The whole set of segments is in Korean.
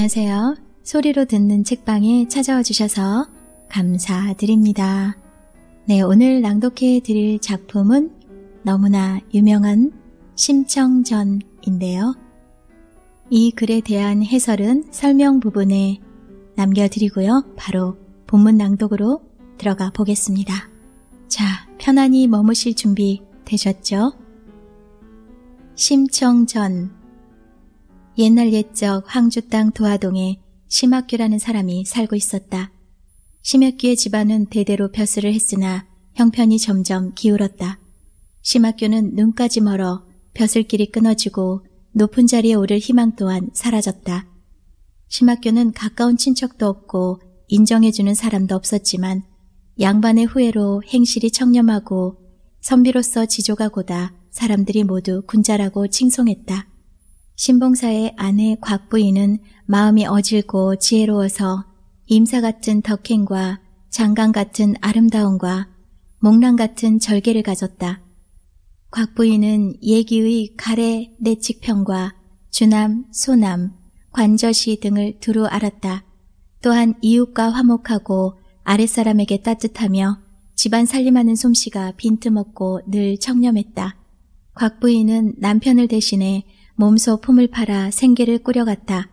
안녕하세요. 소리로 듣는 책방에 찾아와 주셔서 감사드립니다. 네, 오늘 낭독해 드릴 작품은 너무나 유명한 심청전인데요. 이 글에 대한 해설은 설명 부분에 남겨드리고요. 바로 본문 낭독으로 들어가 보겠습니다. 자, 편안히 머무실 준비 되셨죠? 심청전 옛날 옛적 황주 땅 도화동에 심학규라는 사람이 살고 있었다. 심학규의 집안은 대대로 벼슬을 했으나 형편이 점점 기울었다. 심학규는 눈까지 멀어 벼슬길이 끊어지고 높은 자리에 오를 희망 또한 사라졌다. 심학규는 가까운 친척도 없고 인정해주는 사람도 없었지만 양반의 후회로 행실이 청렴하고 선비로서 지조가 고다 사람들이 모두 군자라고 칭송했다. 신봉사의 아내 곽부인은 마음이 어질고 지혜로워서 임사 같은 덕행과 장강 같은 아름다움과 목랑 같은 절개를 가졌다. 곽부인은 예기의 가래 내측평과 주남, 소남, 관저시 등을 두루 알았다. 또한 이웃과 화목하고 아랫사람에게 따뜻하며 집안 살림하는 솜씨가 빈틈없고 늘 청렴했다. 곽부인은 남편을 대신해 몸소 품을 팔아 생계를 꾸려갔다.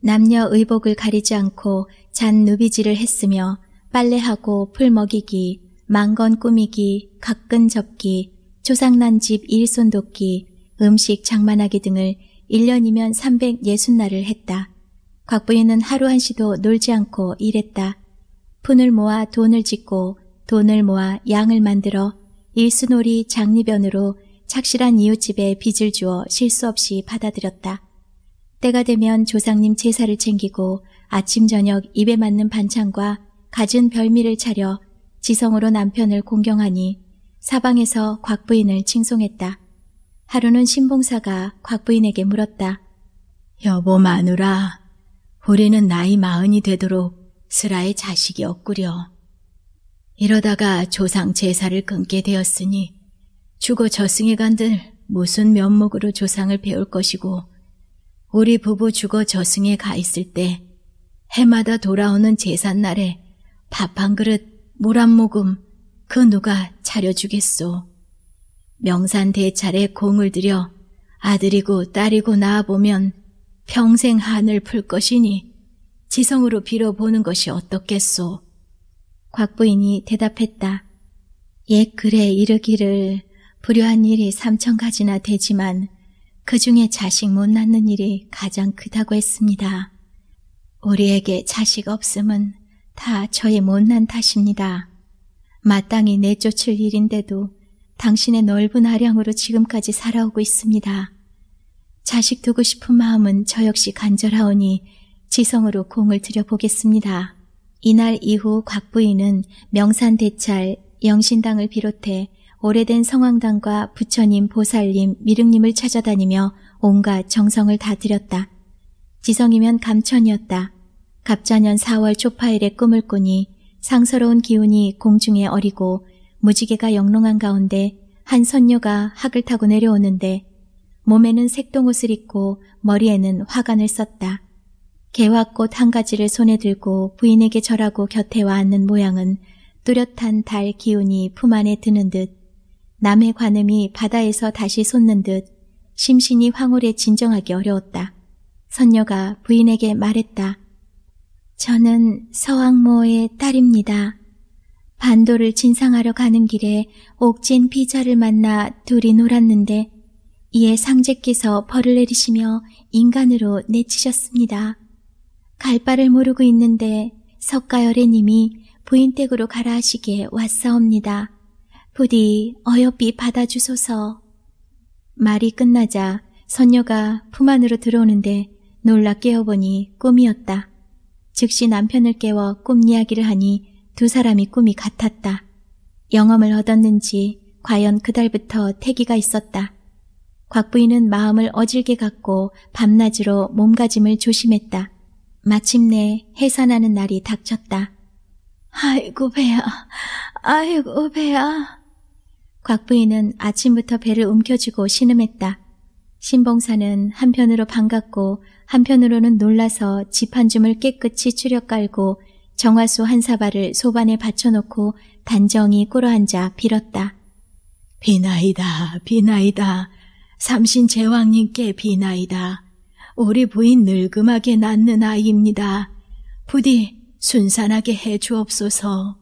남녀 의복을 가리지 않고 잔 누비질을 했으며 빨래하고 풀 먹이기, 망건 꾸미기, 가끈 접기, 조상난 집 일손 돕기, 음식 장만하기 등을 1년이면 360날을 했다. 곽부인은 하루 한시도 놀지 않고 일했다. 푼을 모아 돈을 짓고 돈을 모아 양을 만들어 일수놀이 장리변으로 착실한 이웃집에 빚을 주어 실수 없이 받아들였다. 때가 되면 조상님 제사를 챙기고 아침 저녁 입에 맞는 반찬과 갖은 별미를 차려 지성으로 남편을 공경하니 사방에서 곽부인을 칭송했다. 하루는 신봉사가 곽부인에게 물었다. 여보 마누라, 우리는 나이 마흔이 되도록 슬아의 자식이 없구려. 이러다가 조상 제사를 끊게 되었으니 죽어 저승에 간들 무슨 면목으로 조상을 배울 것이고 우리 부부 죽어 저승에 가 있을 때 해마다 돌아오는 제삿날에 밥 한 그릇, 물 한 모금 그 누가 차려주겠소. 명산 대찰에 공을 들여 아들이고 딸이고 낳아보면 평생 한을 풀 것이니 지성으로 빌어보는 것이 어떻겠소. 곽부인이 대답했다. 옛 예, 글에 이르기를 불효한 일이 삼천 가지나 되지만 그 중에 자식 못 낳는 일이 가장 크다고 했습니다. 우리에게 자식 없음은 다 저의 못난 탓입니다. 마땅히 내쫓을 일인데도 당신의 넓은 아량으로 지금까지 살아오고 있습니다. 자식 두고 싶은 마음은 저 역시 간절하오니 지성으로 공을 들여보겠습니다. 이날 이후 곽부인은 명산대찰, 영신당을 비롯해 오래된 성황당과 부처님, 보살님, 미륵님을 찾아다니며 온갖 정성을 다 들였다. 지성이면 감천이었다. 갑자년 4월 초파일에 꿈을 꾸니 상서로운 기운이 공중에 어리고 무지개가 영롱한 가운데 한 선녀가 학을 타고 내려오는데 몸에는 색동옷을 입고 머리에는 화관을 썼다. 개화꽃 한 가지를 손에 들고 부인에게 절하고 곁에 와 앉는 모양은 뚜렷한 달 기운이 품 안에 드는 듯 남의 관음이 바다에서 다시 솟는 듯 심신이 황홀해 진정하기 어려웠다. 선녀가 부인에게 말했다. 저는 서왕모의 딸입니다. 반도를 진상하러 가는 길에 옥진 비자를 만나 둘이 놀았는데 이에 상제께서 벌을 내리시며 인간으로 내치셨습니다. 갈 바를 모르고 있는데 석가열애님이 부인 댁으로 가라 하시게 왔사옵니다. 부디 어여삐 받아주소서. 말이 끝나자 선녀가 품 안으로 들어오는데 놀라 깨어보니 꿈이었다. 즉시 남편을 깨워 꿈 이야기를 하니 두 사람이 꿈이 같았다. 영험을 얻었는지 과연 그달부터 태기가 있었다. 곽부인은 마음을 어질게 갖고 밤낮으로 몸가짐을 조심했다. 마침내 해산하는 날이 닥쳤다. 아이고 배야, 아이고 배야. 곽부인은 아침부터 배를 움켜쥐고 신음했다. 신봉사는 한편으로 반갑고 한편으로는 놀라서 집한 줌을 깨끗이 추려 깔고 정화수 한 사발을 소반에 받쳐놓고 단정히 꿇어앉아 빌었다. 비나이다, 비나이다. 삼신 제왕님께 비나이다. 우리 부인 늙음하게 낳는 아이입니다. 부디 순산하게 해주옵소서.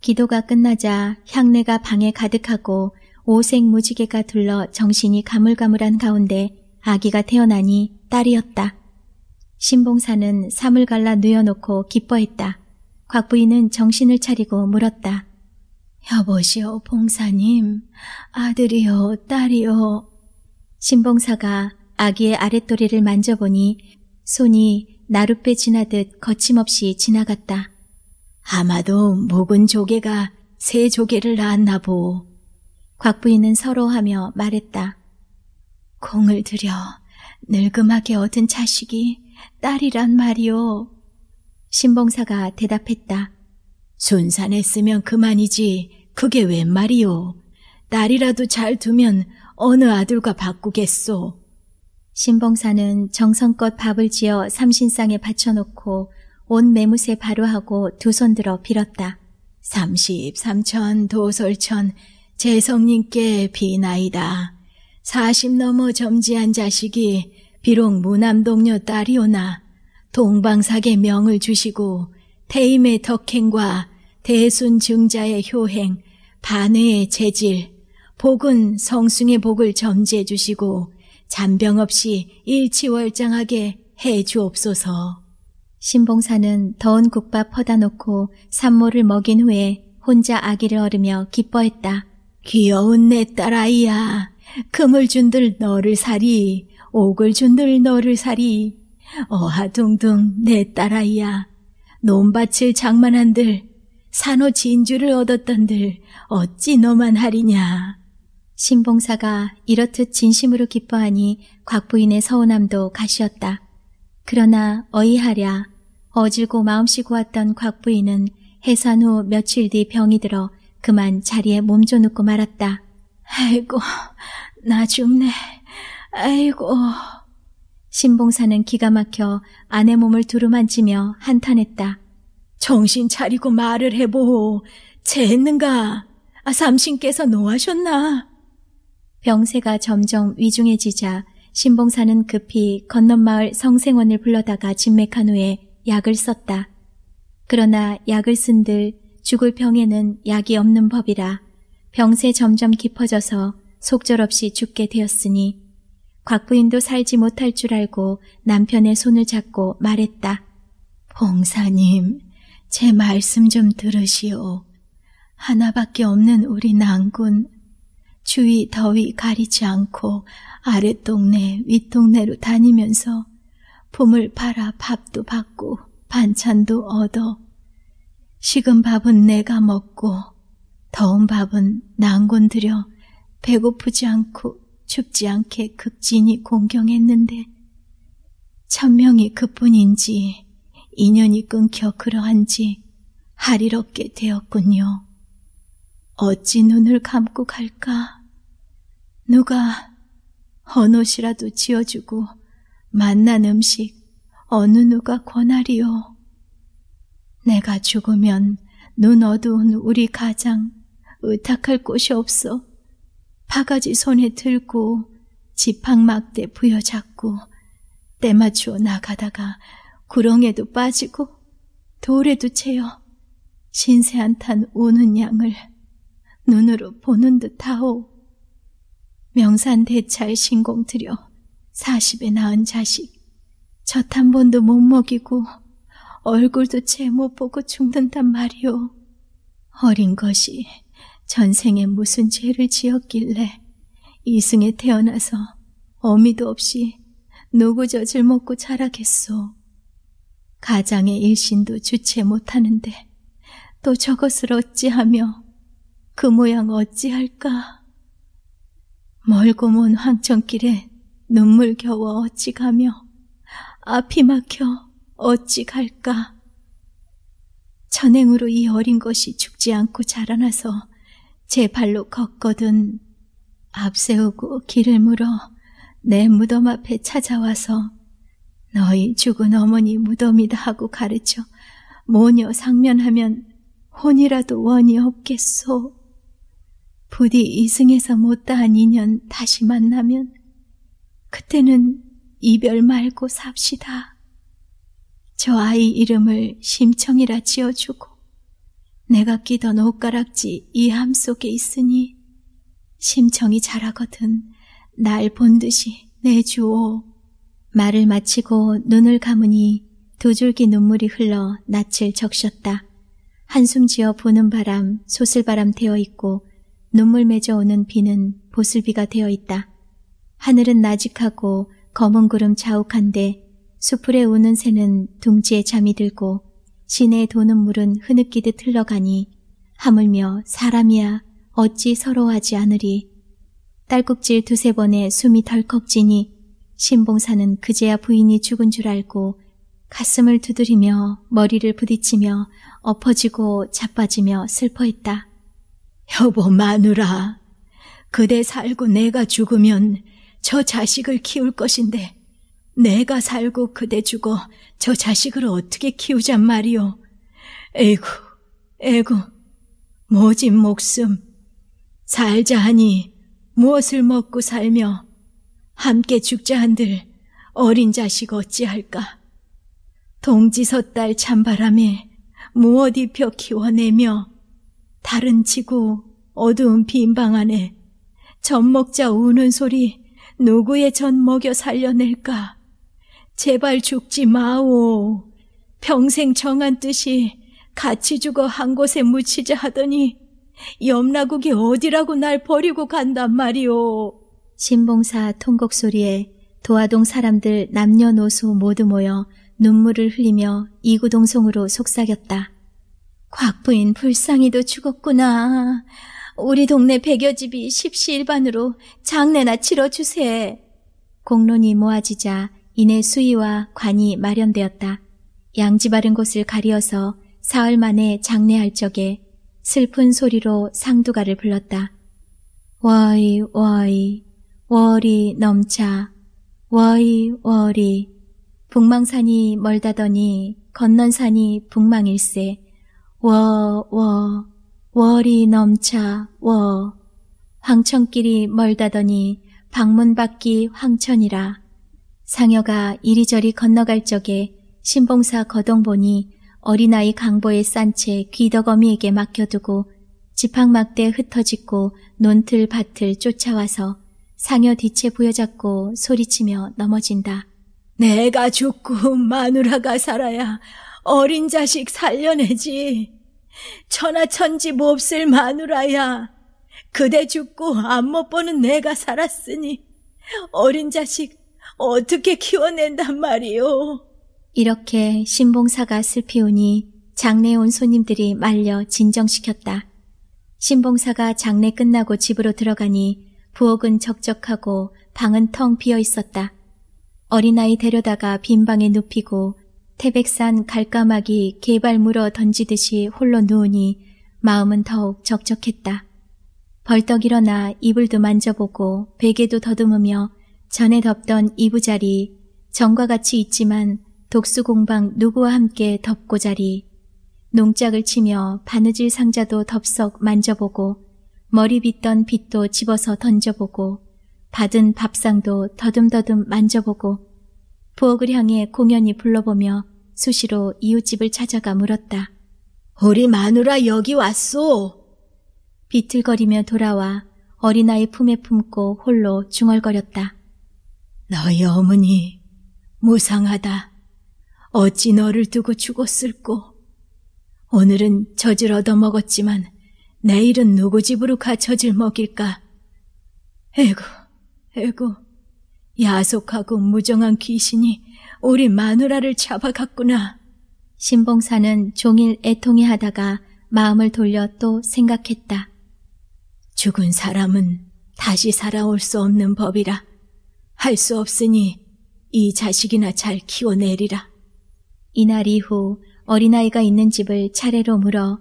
기도가 끝나자 향내가 방에 가득하고 오색 무지개가 둘러 정신이 가물가물한 가운데 아기가 태어나니 딸이었다. 신봉사는 삼을 갈라 누여놓고 기뻐했다. 곽부인은 정신을 차리고 물었다. 여보시오 봉사님, 아들이요 딸이요. 신봉사가 아기의 아랫도리를 만져보니 손이 나룻배 지나듯 거침없이 지나갔다. 아마도 목은 조개가 새 조개를 낳았나 보. 곽부인은 서러하며 말했다. 공을 들여 늙음하게 얻은 자식이 딸이란 말이오. 신봉사가 대답했다. 순산했으면 그만이지 그게 웬 말이오. 딸이라도 잘 두면 어느 아들과 바꾸겠소. 신봉사는 정성껏 밥을 지어 삼신상에 받쳐놓고 온 매무새 바로하고 두 손 들어 빌었다. 삼십삼천 도솔천 재성님께 비나이다. 사십 넘어 점지한 자식이 비록 무남동녀 딸이오나 동방사계 명을 주시고 태임의 덕행과 대순 증자의 효행, 반의의 재질, 복은 성숭의 복을 점지해 주시고 잔병 없이 일치월장하게 해 주옵소서. 신봉사는 더운 국밥 퍼다 놓고 산모를 먹인 후에 혼자 아기를 어르며 기뻐했다. 귀여운 내 딸아이야. 금을 준들 너를 사리, 옥을 준들 너를 사리. 어하둥둥 내 딸아이야. 논밭을 장만한들, 산호 진주를 얻었던들 어찌 너만 하리냐. 신봉사가 이렇듯 진심으로 기뻐하니 곽부인의 서운함도 가시었다. 그러나 어이하랴 어질고 마음씨 고았던 곽부인은 해산 후 며칠 뒤 병이 들어 그만 자리에 몸져 눕고 말았다. 아이고, 나 죽네. 아이고. 신봉사는 기가 막혀 아내 몸을 두루만지며 한탄했다. 정신 차리고 말을 해보오. 재했는가? 아, 삼신께서 노하셨나? 병세가 점점 위중해지자 신봉사는 급히 건넌마을 성생원을 불러다가 진맥한 후에 약을 썼다. 그러나 약을 쓴들 죽을 병에는 약이 없는 법이라 병세 점점 깊어져서 속절없이 죽게 되었으니 곽부인도 살지 못할 줄 알고 남편의 손을 잡고 말했다. 봉사님, 제 말씀 좀 들으시오. 하나밖에 없는 우리 낭군. 주위 더위 가리지 않고 아랫동네 윗동네로 다니면서 폼을 팔아 밥도 받고 반찬도 얻어 식은 밥은 내가 먹고 더운 밥은 난곤 들여 배고프지 않고 춥지 않게 극진히 공경했는데 천명이 그뿐인지 인연이 끊겨 그러한지 하리롭게 되었군요. 어찌 눈을 감고 갈까? 누가 헌옷이라도 지어주고 만난 음식 어느 누가 권하리요. 내가 죽으면 눈 어두운 우리 가장 의탁할 곳이 없어 바가지 손에 들고 지팡 막대 부여잡고 때맞추어 나가다가 구렁에도 빠지고 돌에도 채여 신세한 탄 우는 양을 눈으로 보는 듯 하오. 명산 대찰 신공 들여 40에 낳은 자식, 젖 한 번도 못 먹이고 얼굴도 제못 보고 죽는단 말이오. 어린 것이 전생에 무슨 죄를 지었길래 이승에 태어나서 어미도 없이 누구 젖을 먹고 자라겠소. 가장의 일신도 주체 못하는데 또 저것을 어찌하며 그 모양 어찌할까. 멀고 먼 황천길에 눈물 겨워 어찌 가며 앞이 막혀 어찌 갈까. 전행으로이 어린 것이 죽지 않고 자라나서 제 발로 걷거든 앞세우고 길을 물어 내 무덤 앞에 찾아와서 너희 죽은 어머니 무덤이다 하고 가르쳐 모녀 상면하면 혼이라도 원이 없겠소. 부디 이승에서 못다한 인연 다시 만나면 그때는 이별 말고 삽시다. 저 아이 이름을 심청이라 지어주고 내가 끼던 옷가락지 이함 속에 있으니 심청이 자라거든 날 본 듯이 내주오. 말을 마치고 눈을 감으니 두 줄기 눈물이 흘러 낯을 적셨다. 한숨 지어 보는 바람 소슬바람 되어 있고 눈물 맺어오는 비는 보슬비가 되어 있다. 하늘은 나직하고 검은 구름 자욱한데 수풀에 우는 새는 둥지에 잠이 들고 시내에 도는 물은 흐느끼듯 흘러가니 하물며 사람이야 어찌 서러워하지 않으리. 딸꾹질 두세 번에 숨이 덜컥 지니 신봉사는 그제야 부인이 죽은 줄 알고 가슴을 두드리며 머리를 부딪치며 엎어지고 자빠지며 슬퍼했다. 여보 마누라, 그대 살고 내가 죽으면 저 자식을 키울 것인데 내가 살고 그대 죽어 저 자식을 어떻게 키우잔 말이오. 에구, 에구, 모진 목숨. 살자 하니 무엇을 먹고 살며 함께 죽자 한들 어린 자식 어찌할까. 동지섯 달 찬바람에 무엇 입혀 키워내며 다른 지구 어두운 빈방 안에 젖먹자 우는 소리 누구의 전 먹여 살려낼까? 제발 죽지 마오. 평생 정한 뜻이 같이 죽어 한 곳에 묻히자 하더니 염라국이 어디라고 날 버리고 간단 말이오. 신봉사 통곡 소리에 도화동 사람들 남녀노소 모두 모여 눈물을 흘리며 이구동성으로 속삭였다. 곽부인 불쌍히도 죽었구나. 우리 동네 백여집이 십시일반으로 장례나 치러주세. 공론이 모아지자 이내 수위와 관이 마련되었다. 양지 바른 곳을 가리어서 사흘 만에 장례할 적에 슬픈 소리로 상두가를 불렀다. 와이와이 월이 넘차 와이 월이 북망산이 멀다더니 건넌산이 북망일세 워워 월이 넘차 워 황천길이 멀다더니 방문 받기 황천이라 상여가 이리저리 건너갈 적에 신봉사 거동 보니 어린아이 강보에 싼 채 귀덕어미에게 맡겨두고 지팡막대 흩어짓고 논틀 밭을 쫓아와서 상여 뒤채 부여잡고 소리치며 넘어진다. 내가 죽고 마누라가 살아야 어린 자식 살려내지. 천하천지 몹쓸 뭐 마누라야. 그대 죽고 안 못 보는 내가 살았으니 어린 자식 어떻게 키워낸단 말이오. 이렇게 신봉사가 슬피오니 장례 온 손님들이 말려 진정시켰다. 신봉사가 장례 끝나고 집으로 들어가니 부엌은 적적하고 방은 텅 비어 있었다. 어린아이 데려다가 빈방에 눕히고 태백산 갈까마기 개발 물어 던지듯이 홀로 누우니 마음은 더욱 적적했다. 벌떡 일어나 이불도 만져보고 베개도 더듬으며 전에 덮던 이부자리 전과 같이 있지만 독수공방 누구와 함께 덮고 자리 농작을 치며 바느질 상자도 덥석 만져보고 머리 빗던 빗도 집어서 던져보고 받은 밥상도 더듬더듬 만져보고 부엌을 향해 공연히 불러보며 수시로 이웃집을 찾아가 물었다. 우리 마누라 여기 왔소. 비틀거리며 돌아와 어린아이 품에 품고 홀로 중얼거렸다. 너희 어머니 무상하다. 어찌 너를 두고 죽었을꼬. 오늘은 젖을 얻어먹었지만 내일은 누구 집으로 가 젖을 먹일까. 에구, 에구. 야속하고 무정한 귀신이 우리 마누라를 잡아갔구나. 신봉사는 종일 애통해 하다가 마음을 돌려 또 생각했다. 죽은 사람은 다시 살아올 수 없는 법이라. 할 수 없으니 이 자식이나 잘 키워내리라. 이날 이후 어린아이가 있는 집을 차례로 물어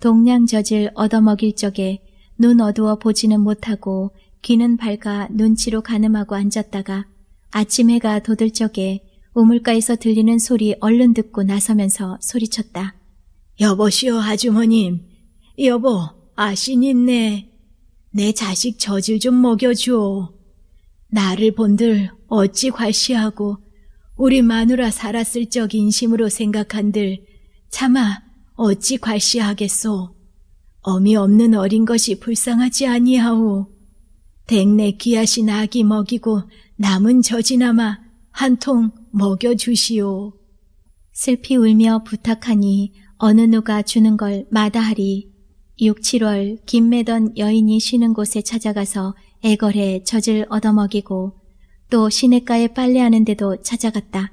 동냥 젖을 얻어먹일 적에 눈 어두워 보지는 못하고 귀는 밝아 눈치로 가늠하고 앉았다가 아침 해가 돋을 적에 우물가에서 들리는 소리 얼른 듣고 나서면서 소리쳤다. 여보시오 아주머님, 여보 아신 있네. 내 자식 저질 좀 먹여주오. 나를 본들 어찌 과시하고 우리 마누라 살았을 적 인심으로 생각한들 차마 어찌 과시하겠소 어미 없는 어린 것이 불쌍하지 아니하오. 댁내 귀아신 아기 먹이고 남은 젖이나마한 통 먹여 주시오. 슬피 울며 부탁하니 어느 누가 주는 걸 마다하리. 6, 7월 김매던 여인이 쉬는 곳에 찾아가서 애걸에 젖을 얻어먹이고 또 시냇가에 빨래하는 데도 찾아갔다.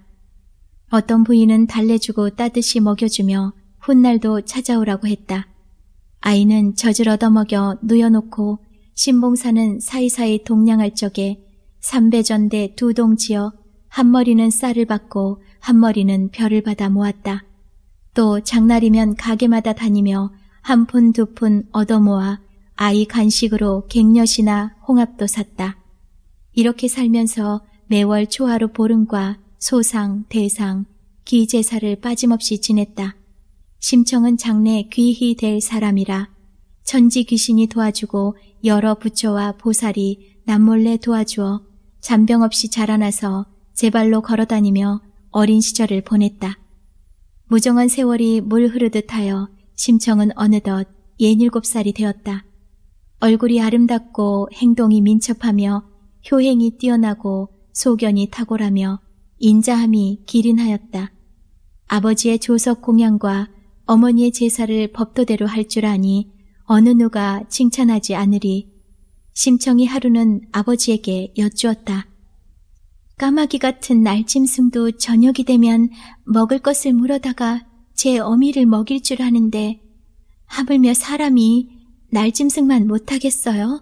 어떤 부인은 달래주고 따뜻이 먹여주며 훗날도 찾아오라고 했다. 아이는 젖을 얻어먹여 누여놓고 신봉사는 사이사이 동양할 적에 삼배전대 두동 지어 한 머리는 쌀을 받고 한 머리는 별을 받아 모았다. 또 장날이면 가게마다 다니며 한 푼 두푼 푼 얻어모아 아이 간식으로 갱엿이나 홍합도 샀다. 이렇게 살면서 매월 초하루 보름과 소상, 대상, 기제사를 빠짐없이 지냈다. 심청은 장래 귀히 될 사람이라 천지 귀신이 도와주고 여러 부처와 보살이 남몰래 도와주어 잔병 없이 자라나서 제 발로 걸어다니며 어린 시절을 보냈다. 무정한 세월이 물 흐르듯 하여 심청은 어느덧 47살이 되었다. 얼굴이 아름답고 행동이 민첩하며 효행이 뛰어나고 소견이 탁월하며 인자함이 기린하였다. 아버지의 조석 공양과 어머니의 제사를 법도대로 할 줄 아니 어느 누가 칭찬하지 않으리 심청이 하루는 아버지에게 여쭈었다. 까마귀 같은 날짐승도 저녁이 되면 먹을 것을 물어다가 제 어미를 먹일 줄 아는데 하물며 사람이 날짐승만 못하겠어요?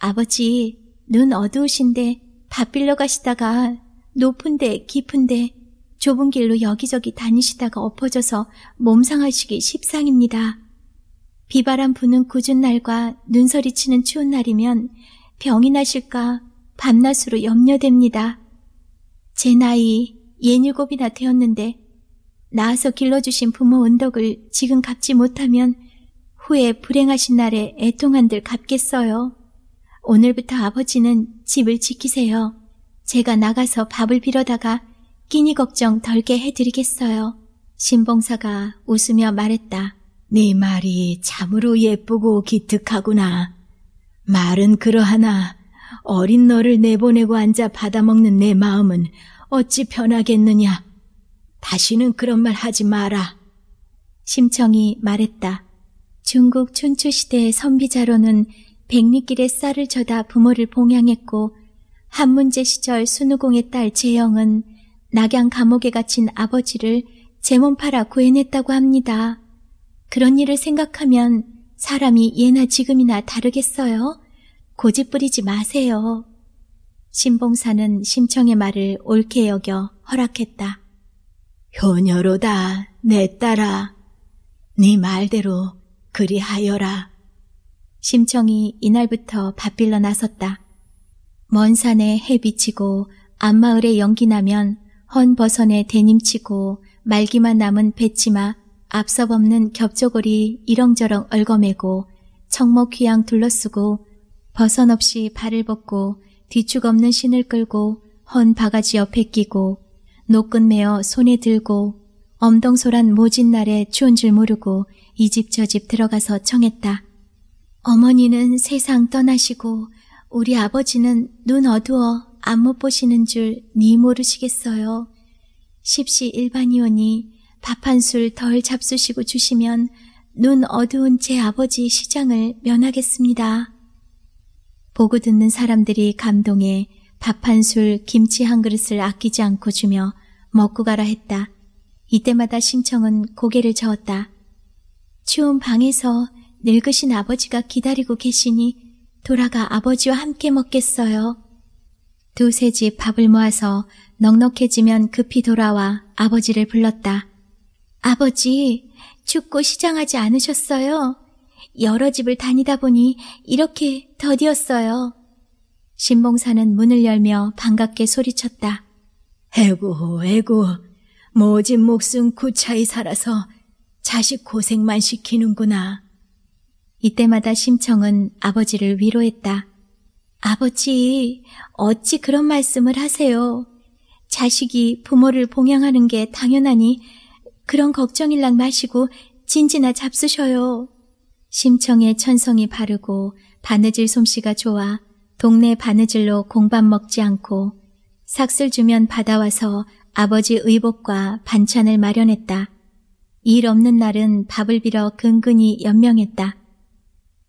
아버지, 눈 어두우신데 밥빌러 가시다가 높은데 깊은데 좁은 길로 여기저기 다니시다가 엎어져서 몸상하시기 십상입니다. 비바람 부는 궂은 날과 눈설이 치는 추운 날이면 병이 나실까 밤낮으로 염려됩니다. 제 나이 예닐곱이나 되었는데 낳아서 길러주신 부모 언덕을 지금 갚지 못하면 후에 불행하신 날에 애통한들 갚겠어요. 오늘부터 아버지는 집을 지키세요. 제가 나가서 밥을 빌어다가 끼니 걱정 덜게 해드리겠어요. 신봉사가 웃으며 말했다. 네 말이 참으로 예쁘고 기특하구나. 말은 그러하나 어린 너를 내보내고 앉아 받아먹는 내 마음은 어찌 변하겠느냐. 다시는 그런 말 하지 마라. 심청이 말했다. 중국 춘추시대의 선비자로는 백리길에 쌀을 쳐다 부모를 봉양했고 한문제 시절 순우공의 딸 재영은 낙양 감옥에 갇힌 아버지를 제 몸 팔아 구해냈다고 합니다. 그런 일을 생각하면 사람이 예나 지금이나 다르겠어요? 고집 부리지 마세요. 신봉사는 심청의 말을 옳게 여겨 허락했다. 효녀로다, 내 딸아. 네 말대로 그리하여라. 심청이 이날부터 밭빌러 나섰다. 먼 산에 해 비치고 앞마을에 연기 나면 헌 버선에 대님치고 말기만 남은 배치마 앞서 없는 겹조골이 이렁저렁 얽어매고 청목 휘양 둘러쓰고 벗선 없이 발을 벗고 뒤축 없는 신을 끌고 헌 바가지 옆에 끼고 노끈 메어 손에 들고 엄동소란 모진 날에 추운 줄 모르고 이 집 저 집 들어가서 청했다. 어머니는 세상 떠나시고 우리 아버지는 눈 어두워 안 못 보시는 줄 니 모르시겠어요. 십시 일반이오니 밥한술덜 잡수시고 주시면 눈 어두운 제 아버지 시장을 면하겠습니다. 보고 듣는 사람들이 감동해 밥 한 술 김치 한 그릇을 아끼지 않고 주며 먹고 가라 했다. 이때마다 심청은 고개를 저었다. 추운 방에서 늙으신 아버지가 기다리고 계시니 돌아가 아버지와 함께 먹겠어요. 두세 집 밥을 모아서 넉넉해지면 급히 돌아와 아버지를 불렀다. 아버지, 춥고 시장하지 않으셨어요? 여러 집을 다니다 보니 이렇게 더디었어요. 신봉사는 문을 열며 반갑게 소리쳤다. 에고, 에고, 모진 목숨 구차히 살아서 자식 고생만 시키는구나. 이때마다 심청은 아버지를 위로했다. 아버지, 어찌 그런 말씀을 하세요? 자식이 부모를 봉양하는 게 당연하니 그런 걱정일랑 마시고 진지나 잡수셔요. 심청의 천성이 바르고 바느질 솜씨가 좋아 동네 바느질로 공밥 먹지 않고 삭슬 주면 받아와서 아버지 의복과 반찬을 마련했다. 일 없는 날은 밥을 빌어 근근히 연명했다.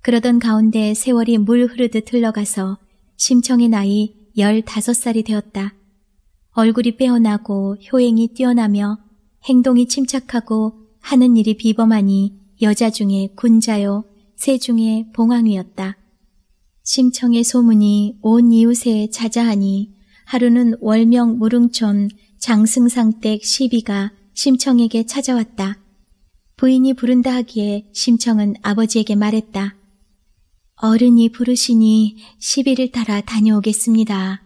그러던 가운데 세월이 물 흐르듯 흘러가서 심청의 나이 15살이 되었다. 얼굴이 빼어나고 효행이 뛰어나며 행동이 침착하고 하는 일이 비범하니 여자 중에 군자요 세 중에 봉황이었다. 심청의 소문이 온 이웃에 자자하니 하루는 월명 무릉촌 장승상댁 시비가 심청에게 찾아왔다. 부인이 부른다 하기에 심청은 아버지에게 말했다. 어른이 부르시니 시비를 따라 다녀오겠습니다.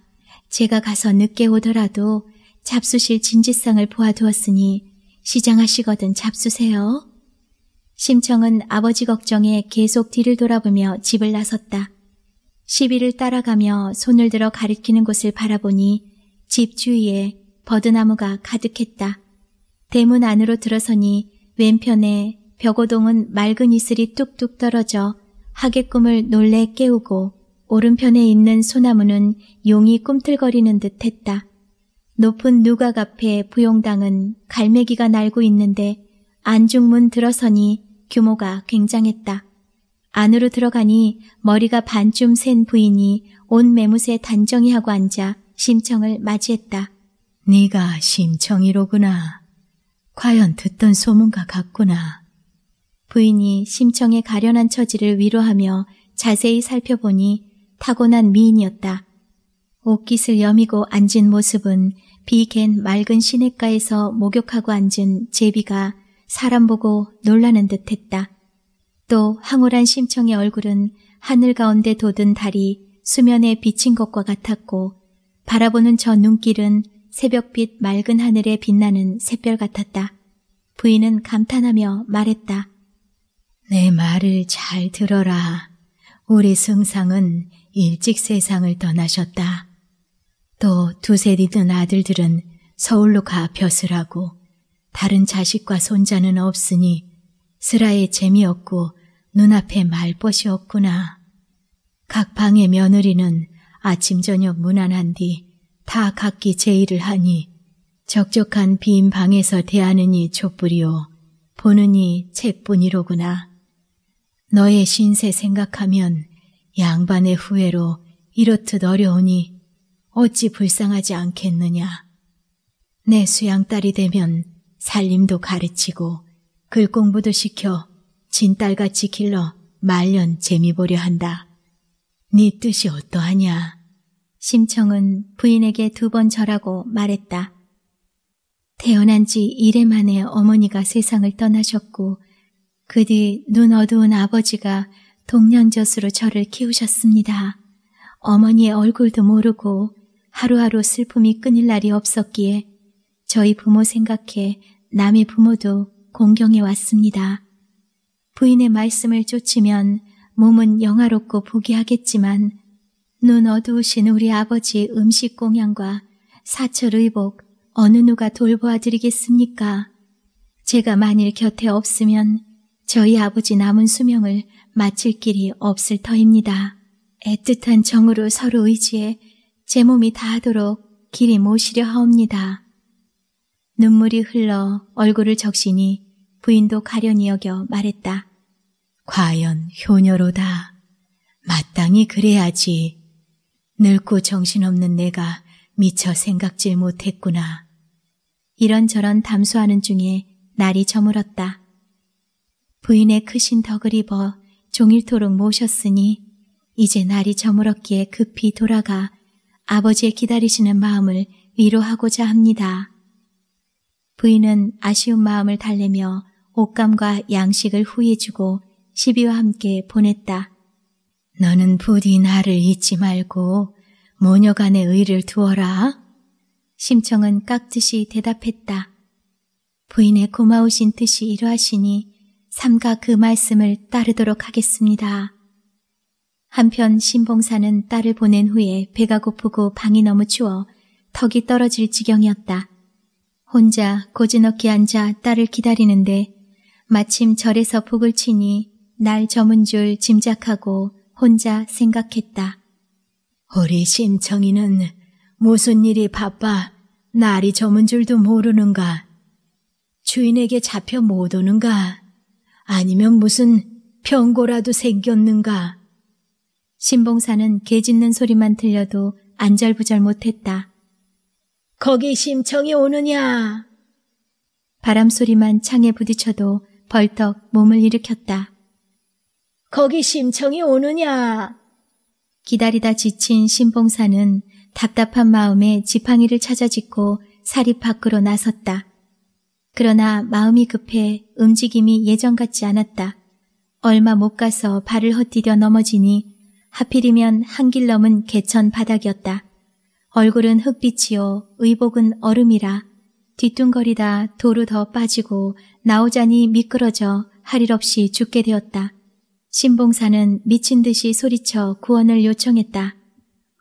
제가 가서 늦게 오더라도 잡수실 진지성을 보아두었으니 시장하시거든 잡수세요. 심청은 아버지 걱정에 계속 뒤를 돌아보며 집을 나섰다. 시비를 따라가며 손을 들어 가리키는 곳을 바라보니 집 주위에 버드나무가 가득했다. 대문 안으로 들어서니 왼편에 벽오동은 맑은 이슬이 뚝뚝 떨어져 하객꿈을 놀래 깨우고 오른편에 있는 소나무는 용이 꿈틀거리는 듯 했다. 높은 누각 앞에 부용당은 갈매기가 날고 있는데 안중문 들어서니 규모가 굉장했다. 안으로 들어가니 머리가 반쯤 센 부인이 온 매무새 단정히 하고 앉아 심청을 맞이했다. 네가 심청이로구나. 과연 듣던 소문과 같구나. 부인이 심청의 가련한 처지를 위로하며 자세히 살펴보니 타고난 미인이었다. 옷깃을 여미고 앉은 모습은 비갠 맑은 시냇가에서 목욕하고 앉은 제비가 사람 보고 놀라는 듯 했다. 또 황홀한 심청의 얼굴은 하늘 가운데 돋은 달이 수면에 비친 것과 같았고 바라보는 저 눈길은 새벽빛 맑은 하늘에 빛나는 샛별 같았다. 부인은 감탄하며 말했다. 내 말을 잘 들어라. 우리 승상은 일찍 세상을 떠나셨다. 또 두세 뒤든 아들들은 서울로 가 벼슬하고 다른 자식과 손자는 없으니 슬하에 재미없고 눈앞에 말벗이 없구나. 각 방의 며느리는 아침 저녁 무난한 뒤 다 각기 제 일을 하니 적적한 빈 방에서 대하느니 촛불이요 보느니 책뿐이로구나. 너의 신세 생각하면 양반의 후회로 이렇듯 어려우니 어찌 불쌍하지 않겠느냐. 내 수양딸이 되면 살림도 가르치고 글 공부도 시켜 진딸같이 길러 말년 재미보려 한다. 네 뜻이 어떠하냐? 심청은 부인에게 두 번 절하고 말했다. 태어난 지 이래 만에 어머니가 세상을 떠나셨고 그 뒤 눈 어두운 아버지가 동년젖으로 저를 키우셨습니다. 어머니의 얼굴도 모르고 하루하루 슬픔이 끊일 날이 없었기에 저희 부모 생각해 남의 부모도 공경해 왔습니다. 부인의 말씀을 쫓으면 몸은 영화롭고 부귀하겠지만 눈 어두우신 우리 아버지 음식 공양과 사철의복 어느 누가 돌보아 드리겠습니까? 제가 만일 곁에 없으면 저희 아버지 남은 수명을 마칠 길이 없을 터입니다. 애틋한 정으로 서로 의지해 제 몸이 다하도록 길이 모시려 하옵니다. 눈물이 흘러 얼굴을 적시니 부인도 가련히 여겨 말했다. 과연 효녀로다. 마땅히 그래야지. 늙고 정신없는 내가 미처 생각질 못했구나. 이런저런 담수하는 중에 날이 저물었다. 부인의 크신 덕을 입어 종일토록 모셨으니 이제 날이 저물었기에 급히 돌아가 아버지의 기다리시는 마음을 위로하고자 합니다. 부인은 아쉬운 마음을 달래며 옷감과 양식을 후해주고 시비와 함께 보냈다. 너는 부디 나를 잊지 말고 모녀간의 의를 두어라. 심청은 깍듯이 대답했다. 부인의 고마우신 뜻이 이러하시니 삼가 그 말씀을 따르도록 하겠습니다. 한편 신봉사는 딸을 보낸 후에 배가 고프고 방이 너무 추워 턱이 떨어질 지경이었다. 혼자 고즈넉히 앉아 딸을 기다리는데 마침 절에서 북을 치니 날 저문 줄 짐작하고 혼자 생각했다. 우리 심청이는 무슨 일이 바빠 날이 저문 줄도 모르는가? 주인에게 잡혀 못 오는가? 아니면 무슨 병고라도 생겼는가? 신봉사는 개 짖는 소리만 들려도 안절부절 못했다. 거기 심청이 오느냐? 바람 소리만 창에 부딪혀도 벌떡 몸을 일으켰다. 거기 심청이 오느냐? 기다리다 지친 신봉사는 답답한 마음에 지팡이를 찾아 짚고 사립 밖으로 나섰다. 그러나 마음이 급해 움직임이 예전 같지 않았다. 얼마 못 가서 발을 헛디뎌 넘어지니 하필이면 한길 넘은 개천 바닥이었다. 얼굴은 흙빛이요 의복은 얼음이라 뒤뚱거리다 도로 더 빠지고 나오자니 미끄러져 할일 없이 죽게 되었다. 신봉사는 미친 듯이 소리쳐 구원을 요청했다.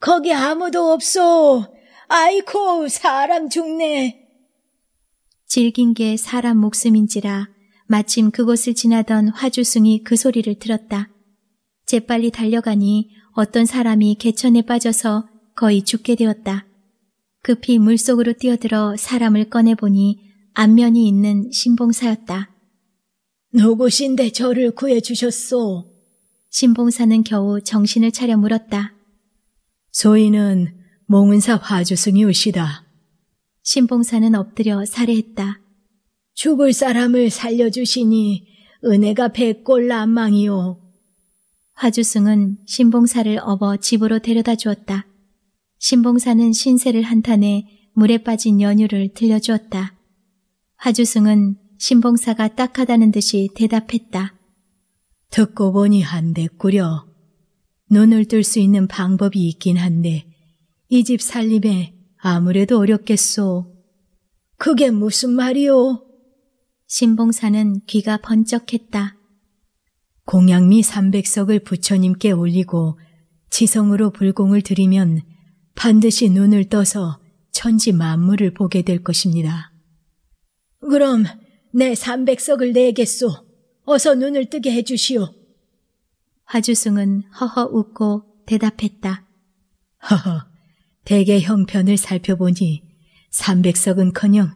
거기 아무도 없소. 아이코 사람 죽네. 질긴 게 사람 목숨인지라 마침 그곳을 지나던 화주승이 그 소리를 들었다. 재빨리 달려가니 어떤 사람이 개천에 빠져서 거의 죽게 되었다. 급히 물속으로 뛰어들어 사람을 꺼내보니 안면이 있는 신봉사였다. 누구신데 저를 구해주셨소? 신봉사는 겨우 정신을 차려 물었다. 소인은 몽은사 화주승이오시다. 신봉사는 엎드려 살해했다. 죽을 사람을 살려주시니 은혜가 백골 난망이요. 화주승은 신봉사를 업어 집으로 데려다 주었다. 신봉사는 신세를 한탄해 물에 빠진 연유를 들려주었다. 화주승은 신봉사가 딱하다는 듯이 대답했다. 듣고 보니 한데꾸려. 눈을 뜰 수 있는 방법이 있긴 한데 이 집 살림에 아무래도 어렵겠소. 그게 무슨 말이오? 신봉사는 귀가 번쩍했다. 공양미 300석을 부처님께 올리고 지성으로 불공을 드리면 반드시 눈을 떠서 천지 만물을 보게 될 것입니다. 그럼 내 300석을 내겠소. 어서 눈을 뜨게 해주시오. 화주승은 허허 웃고 대답했다. 허허, 대개 형편을 살펴보니 300석은커녕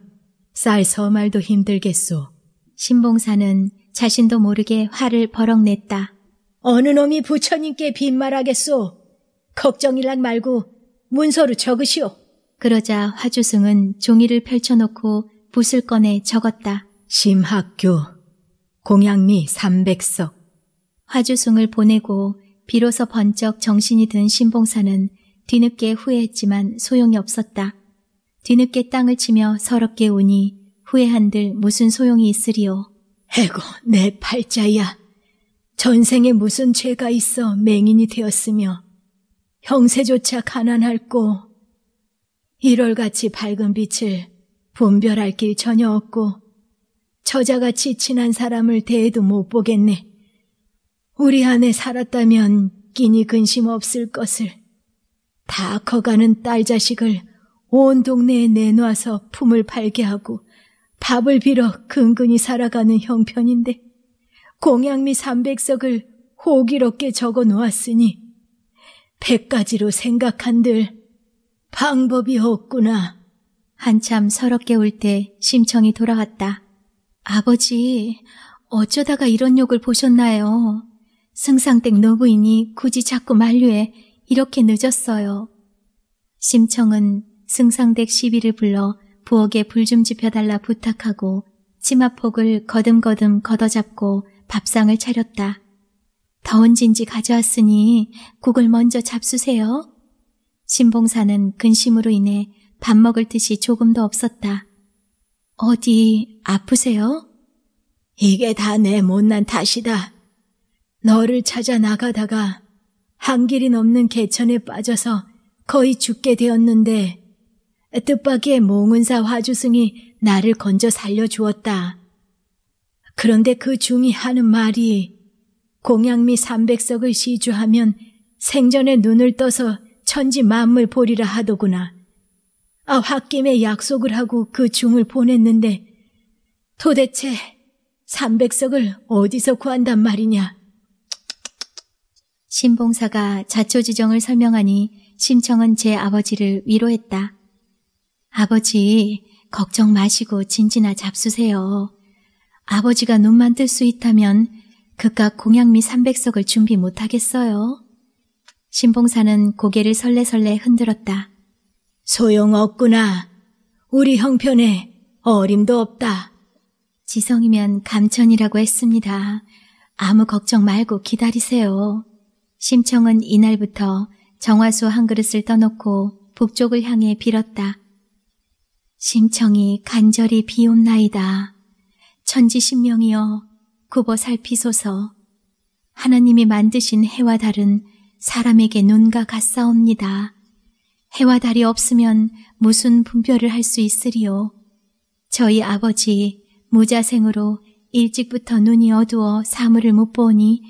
쌀 서말도 힘들겠소. 신봉사는 자신도 모르게 화를 버럭 냈다. 어느 놈이 부처님께 빈말하겠소. 걱정이란 말고 문서로 적으시오. 그러자 화주승은 종이를 펼쳐놓고 붓을 꺼내 적었다. 심학교 공양미 300석 화주승을 보내고 비로소 번쩍 정신이 든 신봉사는 뒤늦게 후회했지만 소용이 없었다. 뒤늦게 땅을 치며 서럽게 우니 후회한들 무슨 소용이 있으리오. 에고내 팔자야. 전생에 무슨 죄가 있어 맹인이 되었으며 형세조차 가난할고 일월같이 밝은 빛을 분별할 길 전혀 없고 저자같이 친한 사람을 대해도 못 보겠네. 우리 안에 살았다면 끼니 근심 없을 것을 다 커가는 딸 자식을 온 동네에 내놓아서 품을 팔게 하고 밥을 빌어 근근히 살아가는 형편인데 공양미 300석을 호기롭게 적어 놓았으니 1 0 0가지로 생각한들 방법이 없구나. 한참 서럽게 울 때 심청이 돌아왔다. 아버지, 어쩌다가 이런 욕을 보셨나요? 승상댁 노부인이 굳이 자꾸 만류해 이렇게 늦었어요. 심청은 승상댁 시비를 불러 부엌에 불 좀 지펴달라 부탁하고 치마폭을 거듬거듬 걷어잡고 밥상을 차렸다. 더운 진지 가져왔으니 국을 먼저 잡수세요. 신봉사는 근심으로 인해 밥 먹을 듯이 조금도 없었다. 어디 아프세요? 이게 다 내 못난 탓이다. 너를 찾아 나가다가 한 길이 넘는 개천에 빠져서 거의 죽게 되었는데 뜻밖의 몽은사 화주승이 나를 건져 살려주었다. 그런데 그 중이 하는 말이 공양미 삼백석을 시주하면 생전에 눈을 떠서 천지 만물 보리라 하더구나. 아, 홧김에 약속을 하고 그 중을 보냈는데 도대체 삼백석을 어디서 구한단 말이냐. 신봉사가 자초지정을 설명하니 심청은 제 아버지를 위로했다. 아버지, 걱정 마시고 진지나 잡수세요. 아버지가 눈만 뜰 수 있다면 그깟 공양미 300석을 준비 못하겠어요. 신봉사는 고개를 설레설레 흔들었다. 소용없구나. 우리 형편에 어림도 없다. 지성이면 감천이라고 했습니다. 아무 걱정 말고 기다리세요. 심청은 이날부터 정화수 한 그릇을 떠놓고 북쪽을 향해 빌었다. 심청이 간절히 비옵나이다. 천지신명이여 굽어 살피소서 하나님이 만드신 해와 달은 사람에게 눈과 같사옵니다. 해와 달이 없으면 무슨 분별을 할 수 있으리요. 저희 아버지 무자생으로 일찍부터 눈이 어두워 사물을 못 보니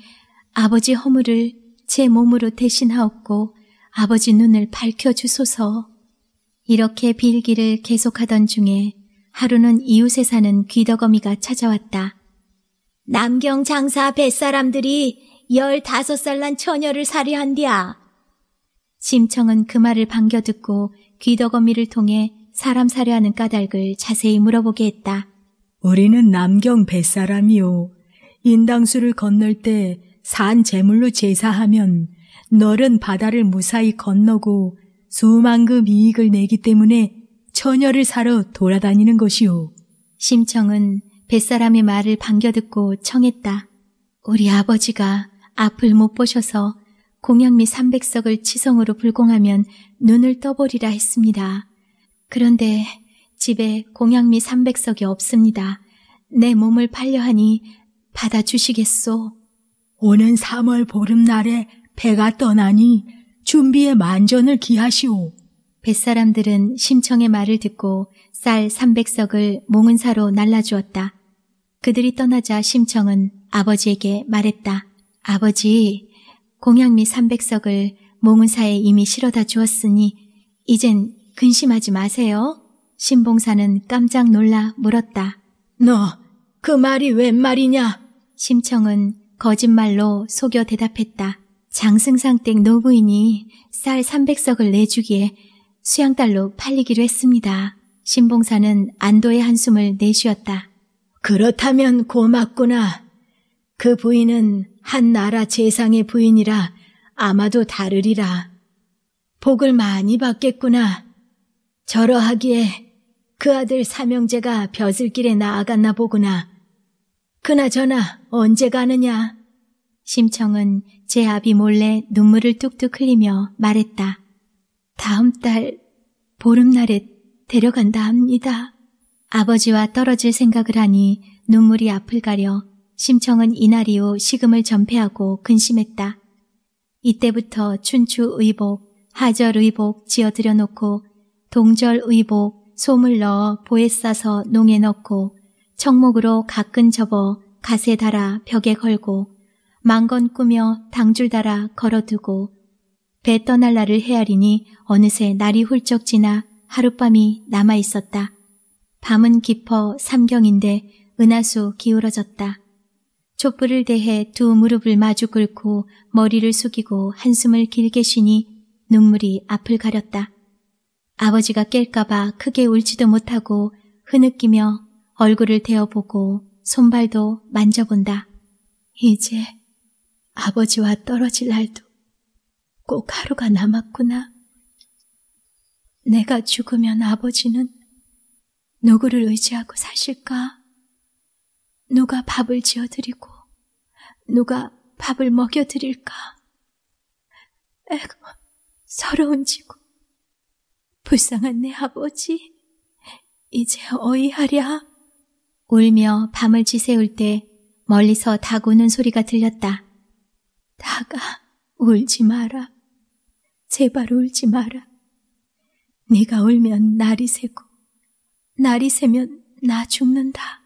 아버지 허물을 제 몸으로 대신하옵고 아버지 눈을 밝혀 주소서. 이렇게 빌기를 계속하던 중에 하루는 이웃에 사는 귀덕어미가 찾아왔다. 남경 장사 뱃사람들이 열다섯 살 난 처녀를 살해한디야. 심청은 그 말을 반겨듣고 귀덕어미를 통해 사람 살해하는 까닭을 자세히 물어보게 했다. 우리는 남경 뱃사람이요. 인당수를 건널 때 산 제물로 제사하면 너른 바다를 무사히 건너고 소만금 이익을 그 내기 때문에 처녀를 사러 돌아다니는 것이오. 심청은 뱃사람의 말을 반겨듣고 청했다. 우리 아버지가 앞을 못 보셔서 공양미 300석을 치성으로 불공하면 눈을 떠보리라 했습니다. 그런데 집에 공양미 300석이 없습니다. 내 몸을 팔려 하니 받아주시겠소? 오는 3월 보름날에 배가 떠나니 준비에 만전을 기하시오. 뱃사람들은 심청의 말을 듣고 쌀 300석을 몽은사로 날라주었다. 그들이 떠나자 심청은 아버지에게 말했다. 아버지, 공양미 300석을 몽은사에 이미 실어다 주었으니 이젠 근심하지 마세요. 신봉사는 깜짝 놀라 물었다. 너, 그 말이 웬 말이냐? 심청은 거짓말로 속여 대답했다. 장승상 댁 노부인이 쌀 300석을 내주기에 수양딸로 팔리기로 했습니다. 신봉사는 안도의 한숨을 내쉬었다. 그렇다면 고맙구나. 그 부인은 한 나라 재상의 부인이라 아마도 다르리라. 복을 많이 받겠구나. 저러하기에 그 아들 사명제가 벼슬길에 나아갔나 보구나. 그나저나 언제 가느냐? 심청은 제 아비 몰래 눈물을 뚝뚝 흘리며 말했다. 다음 달 보름날에 데려간다 합니다. 아버지와 떨어질 생각을 하니 눈물이 앞을 가려 심청은 이날 이후 식음을 전폐하고 근심했다. 이때부터 춘추 의복, 하절 의복 지어들여 놓고 동절 의복 솜을 넣어 보에 싸서 농에 넣고 청목으로 가끈 접어 가세 달아 벽에 걸고 망건 꾸며 당줄 달아 걸어두고 배 떠날 날을 헤아리니 어느새 날이 훌쩍 지나 하룻밤이 남아 있었다. 밤은 깊어 삼경인데 은하수 기울어졌다. 촛불을 대해 두 무릎을 마주 긁고 머리를 숙이고 한숨을 길게 쉬니 눈물이 앞을 가렸다. 아버지가 깰까봐 크게 울지도 못하고 흐느끼며 얼굴을 대어보고 손발도 만져본다. 이제 아버지와 떨어질 날도 꼭 하루가 남았구나. 내가 죽으면 아버지는 누구를 의지하고 사실까? 누가 밥을 지어드리고, 누가 밥을 먹여드릴까? 에고, 서러운 지구. 불쌍한 내 아버지. 이제 어이하랴. 울며 밤을 지새울 때 멀리서 닭 우는 소리가 들렸다. 다가 울지 마라. 제발 울지 마라. 네가 울면 날이 새고 날이 새면 나 죽는다.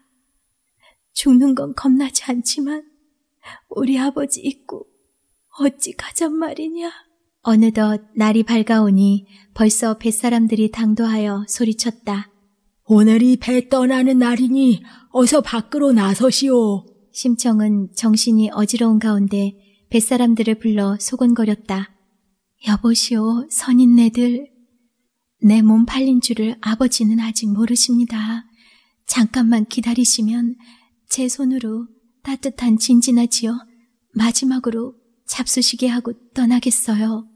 죽는 건 겁나지 않지만 우리 아버지 있고 어찌 가잔 말이냐. 어느덧 날이 밝아오니 벌써 뱃사람들이 당도하여 소리쳤다. 오늘이 배 떠나는 날이니 어서 밖으로 나서시오. 심청은 정신이 어지러운 가운데 뱃사람들을 불러 소곤거렸다. 여보시오, 선인네들. 내 몸 팔린 줄을 아버지는 아직 모르십니다. 잠깐만 기다리시면 제 손으로 따뜻한 진지나 지어 마지막으로 잡수시게 하고 떠나겠어요.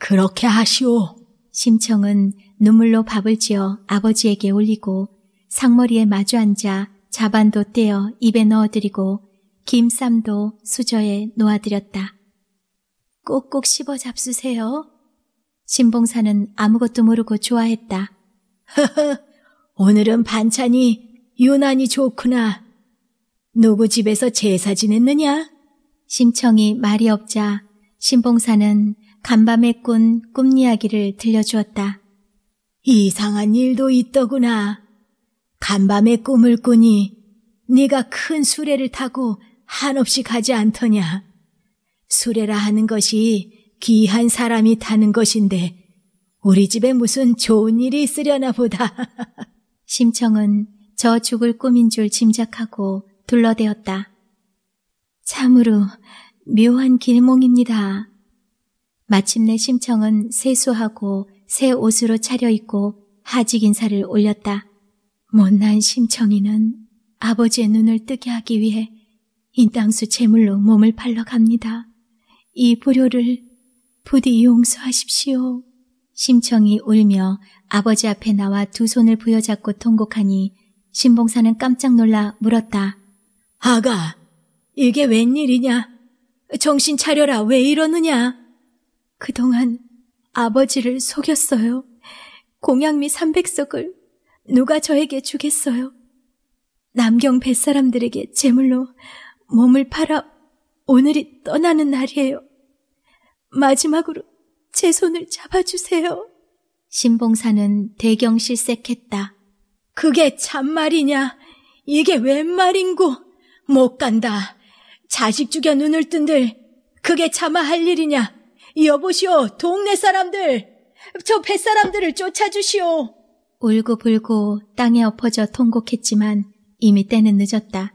그렇게 하시오. 심청은 눈물로 밥을 지어 아버지에게 올리고 상머리에 마주 앉아 자반도 떼어 입에 넣어드리고 김쌈도 수저에 놓아드렸다. 꼭꼭 씹어 잡수세요. 신봉사는 아무것도 모르고 좋아했다. 허허, 오늘은 반찬이 유난히 좋구나. 누구 집에서 제사 지냈느냐? 심청이 말이 없자 신봉사는 간밤에 꾼 꿈이야기를 들려주었다. 이상한 일도 있더구나. 간밤에 꿈을 꾸니 네가 큰 수레를 타고 한없이 가지 않더냐. 수레라 하는 것이 귀한 사람이 타는 것인데 우리 집에 무슨 좋은 일이 있으려나 보다. 심청은 저 죽을 꿈인 줄 짐작하고 둘러대었다. 참으로 묘한 길몽입니다. 마침내 심청은 세수하고 새 옷으로 차려입고 하직 인사를 올렸다. 못난 심청이는 아버지의 눈을 뜨게 하기 위해 인땅수 제물로 몸을 팔러 갑니다. 이 불효를 부디 용서하십시오. 심청이 울며 아버지 앞에 나와 두 손을 부여잡고 통곡하니 신봉사는 깜짝 놀라 물었다. 아가, 이게 웬일이냐? 정신 차려라, 왜 이러느냐? 그동안 아버지를 속였어요. 공양미 300석을 누가 저에게 주겠어요? 남경 뱃사람들에게 제물로 몸을 팔아 오늘이 떠나는 날이에요. 마지막으로 제 손을 잡아주세요. 신봉사는 대경 실색했다. 그게 참말이냐? 이게 웬 말인고? 못 간다. 자식 죽여 눈을 뜬들 그게 참아 할 일이냐? 여보시오 동네 사람들 저 뱃사람들을 쫓아주시오. 울고불고 땅에 엎어져 통곡했지만 이미 때는 늦었다.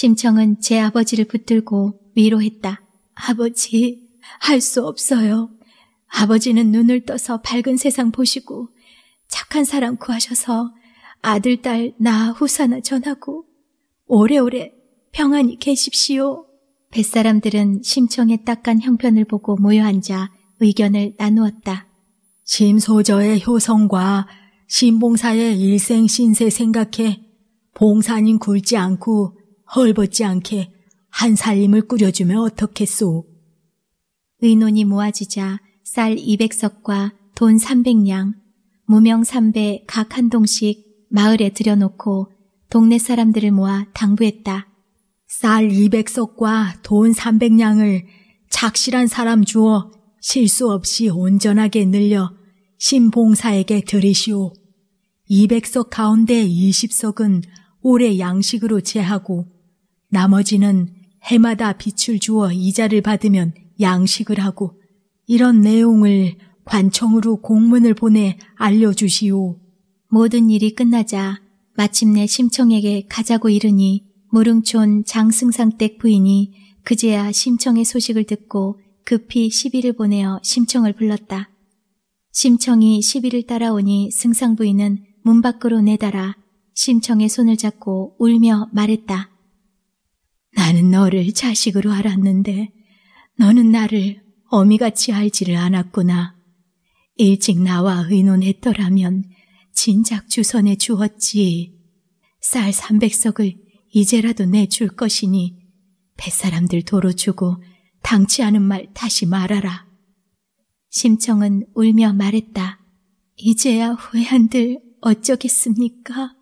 심청은 제 아버지를 붙들고 위로했다. 아버지, 할 수 없어요. 아버지는 눈을 떠서 밝은 세상 보시고 착한 사람 구하셔서 아들, 딸, 나 후사나 전하고 오래오래 평안히 계십시오. 뱃사람들은 심청의 딱한 형편을 보고 모여 앉아 의견을 나누었다. 심소저의 효성과 심봉사의 일생 신세 생각해 봉사는 굴지 않고 헐벗지 않게 한 살림을 꾸려주면 어떻겠소? 의논이 모아지자 쌀 200석과 돈 300냥, 무명 3배 각 한 동씩 마을에 들여놓고 동네 사람들을 모아 당부했다. 쌀 200석과 돈 300냥을 착실한 사람 주어 실수 없이 온전하게 늘려 신봉사에게 들이시오. 200석 가운데 20석은 올해 양식으로 제하고 나머지는 해마다 빛을 주어 이자를 받으면 양식을 하고 이런 내용을 관청으로 공문을 보내 알려주시오. 모든 일이 끝나자 마침내 심청에게 가자고 이르니 무릉촌 장승상 댁 부인이 그제야 심청의 소식을 듣고 급히 시비를 보내어 심청을 불렀다. 심청이 시비를 따라오니 승상 부인은 문 밖으로 내달아 심청의 손을 잡고 울며 말했다. 나는 너를 자식으로 알았는데 너는 나를 어미같이 알지를 않았구나. 일찍 나와 의논했더라면 진작 주선해 주었지. 쌀 300석을 이제라도 내 줄 것이니 뱃사람들 도로 주고 당치 않은 말 다시 말하라. 심청은 울며 말했다. 이제야 후회한들 어쩌겠습니까?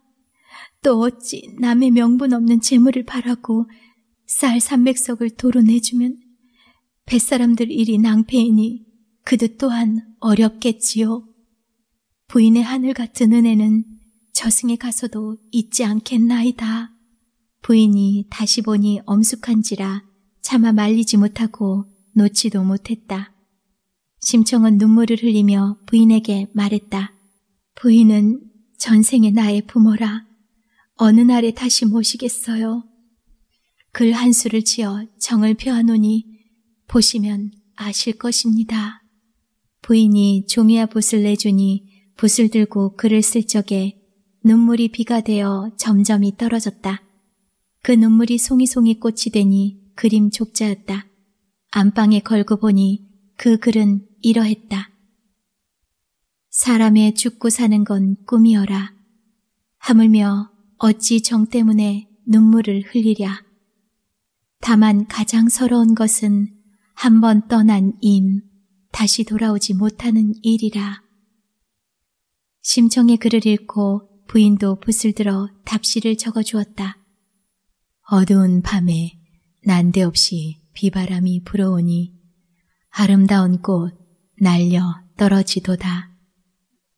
또 어찌 남의 명분 없는 재물을 바라고 쌀3 0석을 도로 내주면 뱃사람들 일이 낭패이니 그듯 또한 어렵겠지요. 부인의 하늘 같은 은혜는 저승에 가서도 잊지 않겠나이다. 부인이 다시 보니 엄숙한지라 차마 말리지 못하고 놓지도 못했다. 심청은 눈물을 흘리며 부인에게 말했다. 부인은 전생의 나의 부모라 어느 날에 다시 모시겠어요. 글한 수를 지어 정을 표하노니 보시면 아실 것입니다. 부인이 종이와 붓을 내주니 붓을 들고 글을 쓸 적에 눈물이 비가 되어 점점이 떨어졌다. 그 눈물이 송이송이 꽃이 되니 그림 족자였다. 안방에 걸고 보니 그 글은 이러했다. 사람의 죽고 사는 건 꿈이어라. 하물며 어찌 정 때문에 눈물을 흘리랴. 다만 가장 서러운 것은 한번 떠난 임, 다시 돌아오지 못하는 일이라. 심청의 글을 읽고 부인도 붓을 들어 답시를 적어주었다. 어두운 밤에 난데없이 비바람이 불어오니 아름다운 꽃 날려 떨어지도다.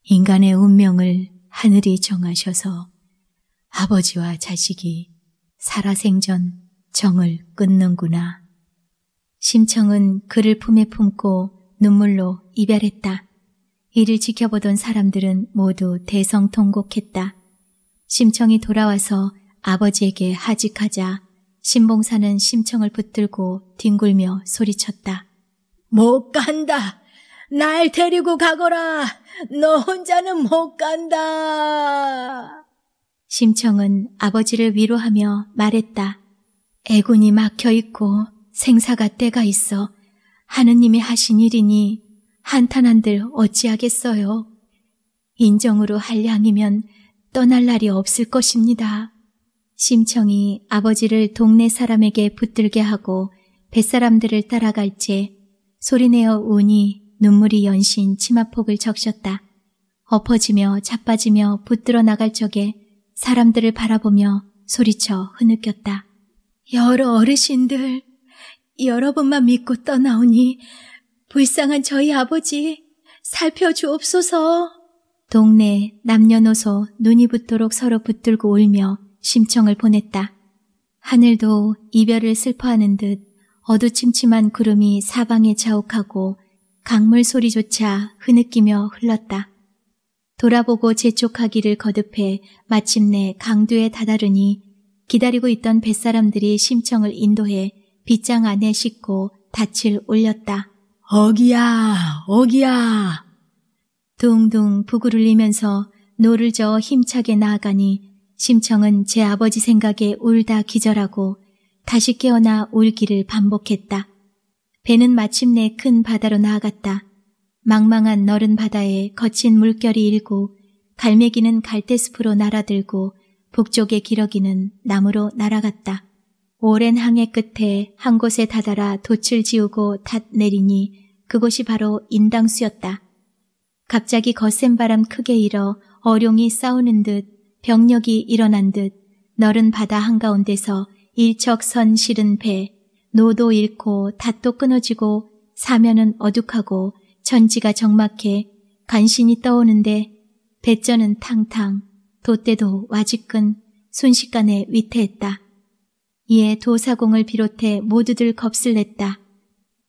인간의 운명을 하늘이 정하셔서 아버지와 자식이 살아생전 정을 끊는구나. 심청은 그를 품에 품고 눈물로 이별했다. 이를 지켜보던 사람들은 모두 대성통곡했다. 심청이 돌아와서 아버지에게 하직하자 신봉사는 심청을 붙들고 뒹굴며 소리쳤다. 못 간다! 날 데리고 가거라! 너 혼자는 못 간다! 심청은 아버지를 위로하며 말했다. 애군이 막혀 있고 생사가 때가 있어 하느님이 하신 일이니 한탄한들 어찌하겠어요. 인정으로 할 양이면 떠날 날이 없을 것입니다. 심청이 아버지를 동네 사람에게 붙들게 하고 뱃사람들을 따라갈지 소리내어 우니 눈물이 연신 치마폭을 적셨다. 엎어지며 자빠지며 붙들어 나갈 적에 사람들을 바라보며 소리쳐 흐느꼈다. 여러 어르신들, 여러분만 믿고 떠나오니 불쌍한 저희 아버지 살펴주옵소서. 동네 남녀노소 눈이 붙도록 서로 붙들고 울며 심청을 보냈다. 하늘도 이별을 슬퍼하는 듯 어두침침한 구름이 사방에 자욱하고 강물 소리조차 흐느끼며 흘렀다. 돌아보고 재촉하기를 거듭해 마침내 강두에 다다르니 기다리고 있던 뱃사람들이 심청을 인도해 빗장 안에 싣고 닻을 올렸다. 어기야, 어기야. 둥둥 북을 울리면서 노를 저어 힘차게 나아가니 심청은 제 아버지 생각에 울다 기절하고 다시 깨어나 울기를 반복했다. 배는 마침내 큰 바다로 나아갔다. 망망한 너른 바다에 거친 물결이 일고 갈매기는 갈대숲으로 날아들고 북쪽의 기러기는 나무로 날아갔다. 오랜 항해 끝에 한 곳에 다다라 돛을 지우고 닷 내리니 그곳이 바로 인당수였다. 갑자기 거센 바람 크게 일어 어룡이 싸우는 듯 병력이 일어난 듯 너른 바다 한가운데서 일척선 실은 배, 노도 잃고 닷도 끊어지고 사면은 어둑하고 천지가 적막해 간신히 떠오는데 배전은 탕탕 도대도와직근 순식간에 위태했다. 이에 도사공을 비롯해 모두들 겁슬 냈다.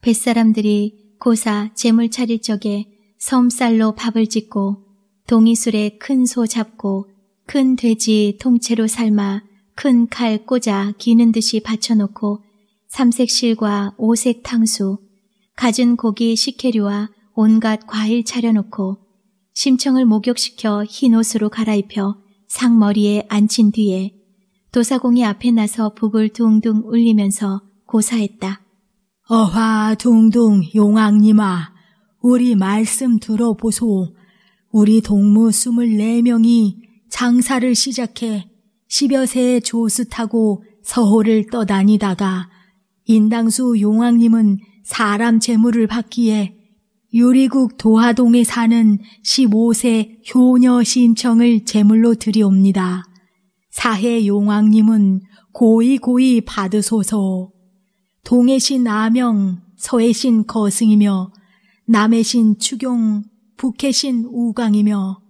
뱃사람들이 고사 재물 차릴 적에 섬쌀로 밥을 짓고 동이술에 큰 소 잡고 큰 돼지 통째로 삶아 큰 칼 꽂아 기는 듯이 받쳐놓고 삼색실과 오색 탕수, 가진 고기 식혜류와 온갖 과일 차려놓고 심청을 목욕시켜 흰 옷으로 갈아입혀 상머리에 앉힌 뒤에 도사공이 앞에 나서 북을 둥둥 울리면서 고사했다. 어화 둥둥 용왕님아 우리 말씀 들어보소. 우리 동무 24명이 장사를 시작해 십여 세의 조수 타고 서호를 떠다니다가 인당수 용왕님은 사람 재물을 받기에 유리국 도화동에 사는 15세 효녀 신청을 제물로 드리옵니다. 사해 용왕님은 고이 고이 받으소서. 동해 신 아명, 서해 신 거승이며 남해 신 추경, 북해 신 우강이며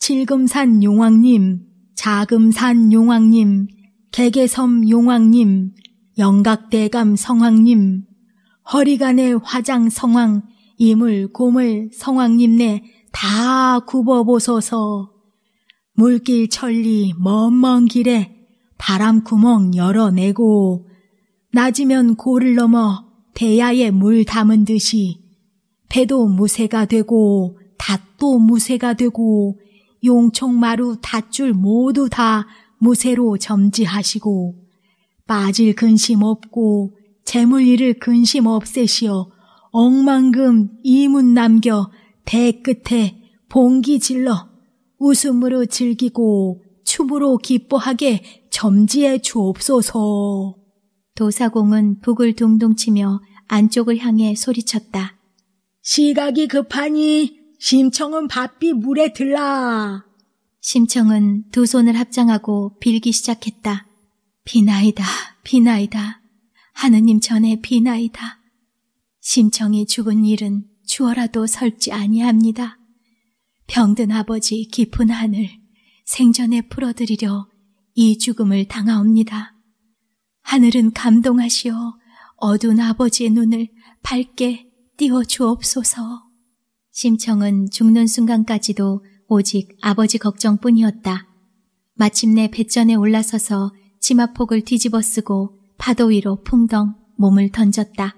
칠금산 용왕님, 자금산 용왕님, 개개섬 용왕님, 영각대감 성왕님, 허리간의 화장 성왕 이물 곰을 성왕님네 다 굽어보소서. 물길 천리 먼 먼 길에 바람 구멍 열어내고 낮으면 고를 넘어 대야에 물 담은 듯이 배도 무쇠가 되고 닻도 무쇠가 되고 용총마루 닻줄 모두 다 무쇠로 점지하시고 빠질 근심 없고 재물 일을 근심 없애시어 억만금 이문 남겨 배 끝에 봉기 질러 웃음으로 즐기고 춤으로 기뻐하게 점지해 주옵소서. 도사공은 북을 둥둥 치며 안쪽을 향해 소리쳤다. 시각이 급하니 심청은 바삐 물에 들라. 심청은 두 손을 합장하고 빌기 시작했다. 비나이다, 비나이다. 하느님 전에 비나이다. 심청이 죽은 일은 주어라도 설지 아니합니다. 병든 아버지 깊은 하늘 생전에 풀어드리려 이 죽음을 당하옵니다. 하늘은 감동하시어 어두운 아버지의 눈을 밝게 띄워 주옵소서. 심청은 죽는 순간까지도 오직 아버지 걱정뿐이었다. 마침내 배전에 올라서서 치마폭을 뒤집어 쓰고 파도 위로 풍덩 몸을 던졌다.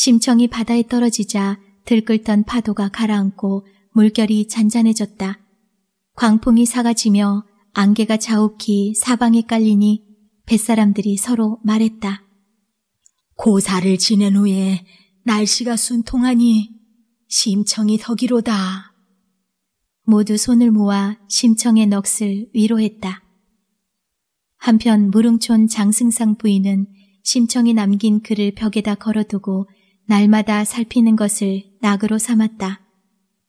심청이 바다에 떨어지자 들끓던 파도가 가라앉고 물결이 잔잔해졌다. 광풍이 사가지며 안개가 자욱히 사방에 깔리니 뱃사람들이 서로 말했다. 고사를 지낸 후에 날씨가 순통하니 심청이 덕이로다. 모두 손을 모아 심청의 넋을 위로했다. 한편 무릉촌 장승상 부인은 심청이 남긴 글을 벽에다 걸어두고 날마다 살피는 것을 낙으로 삼았다.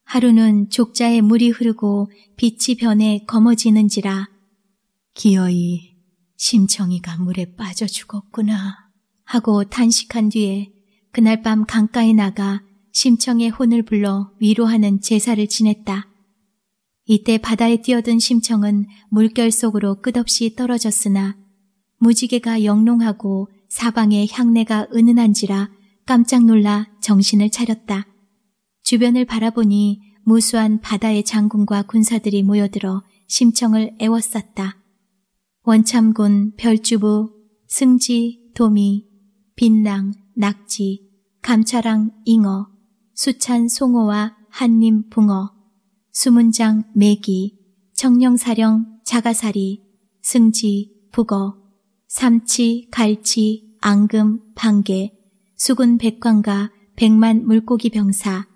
하루는 족자에 물이 흐르고 빛이 변해 검어지는지라 기어이 심청이가 물에 빠져 죽었구나 하고 탄식한 뒤에 그날 밤 강가에 나가 심청의 혼을 불러 위로하는 제사를 지냈다. 이때 바다에 뛰어든 심청은 물결 속으로 끝없이 떨어졌으나 무지개가 영롱하고 사방에 향내가 은은한지라 깜짝 놀라 정신을 차렸다. 주변을 바라보니 무수한 바다의 장군과 군사들이 모여들어 심청을 애워쌌다. 원참군, 별주부, 승지, 도미, 빈랑 낙지, 감차랑, 잉어, 수찬, 송어와 한님 붕어, 수문장, 매기, 청령사령, 자가사리, 승지, 북어, 삼치, 갈치, 앙금, 방개, 수군 백광과 백만 물고기 병사,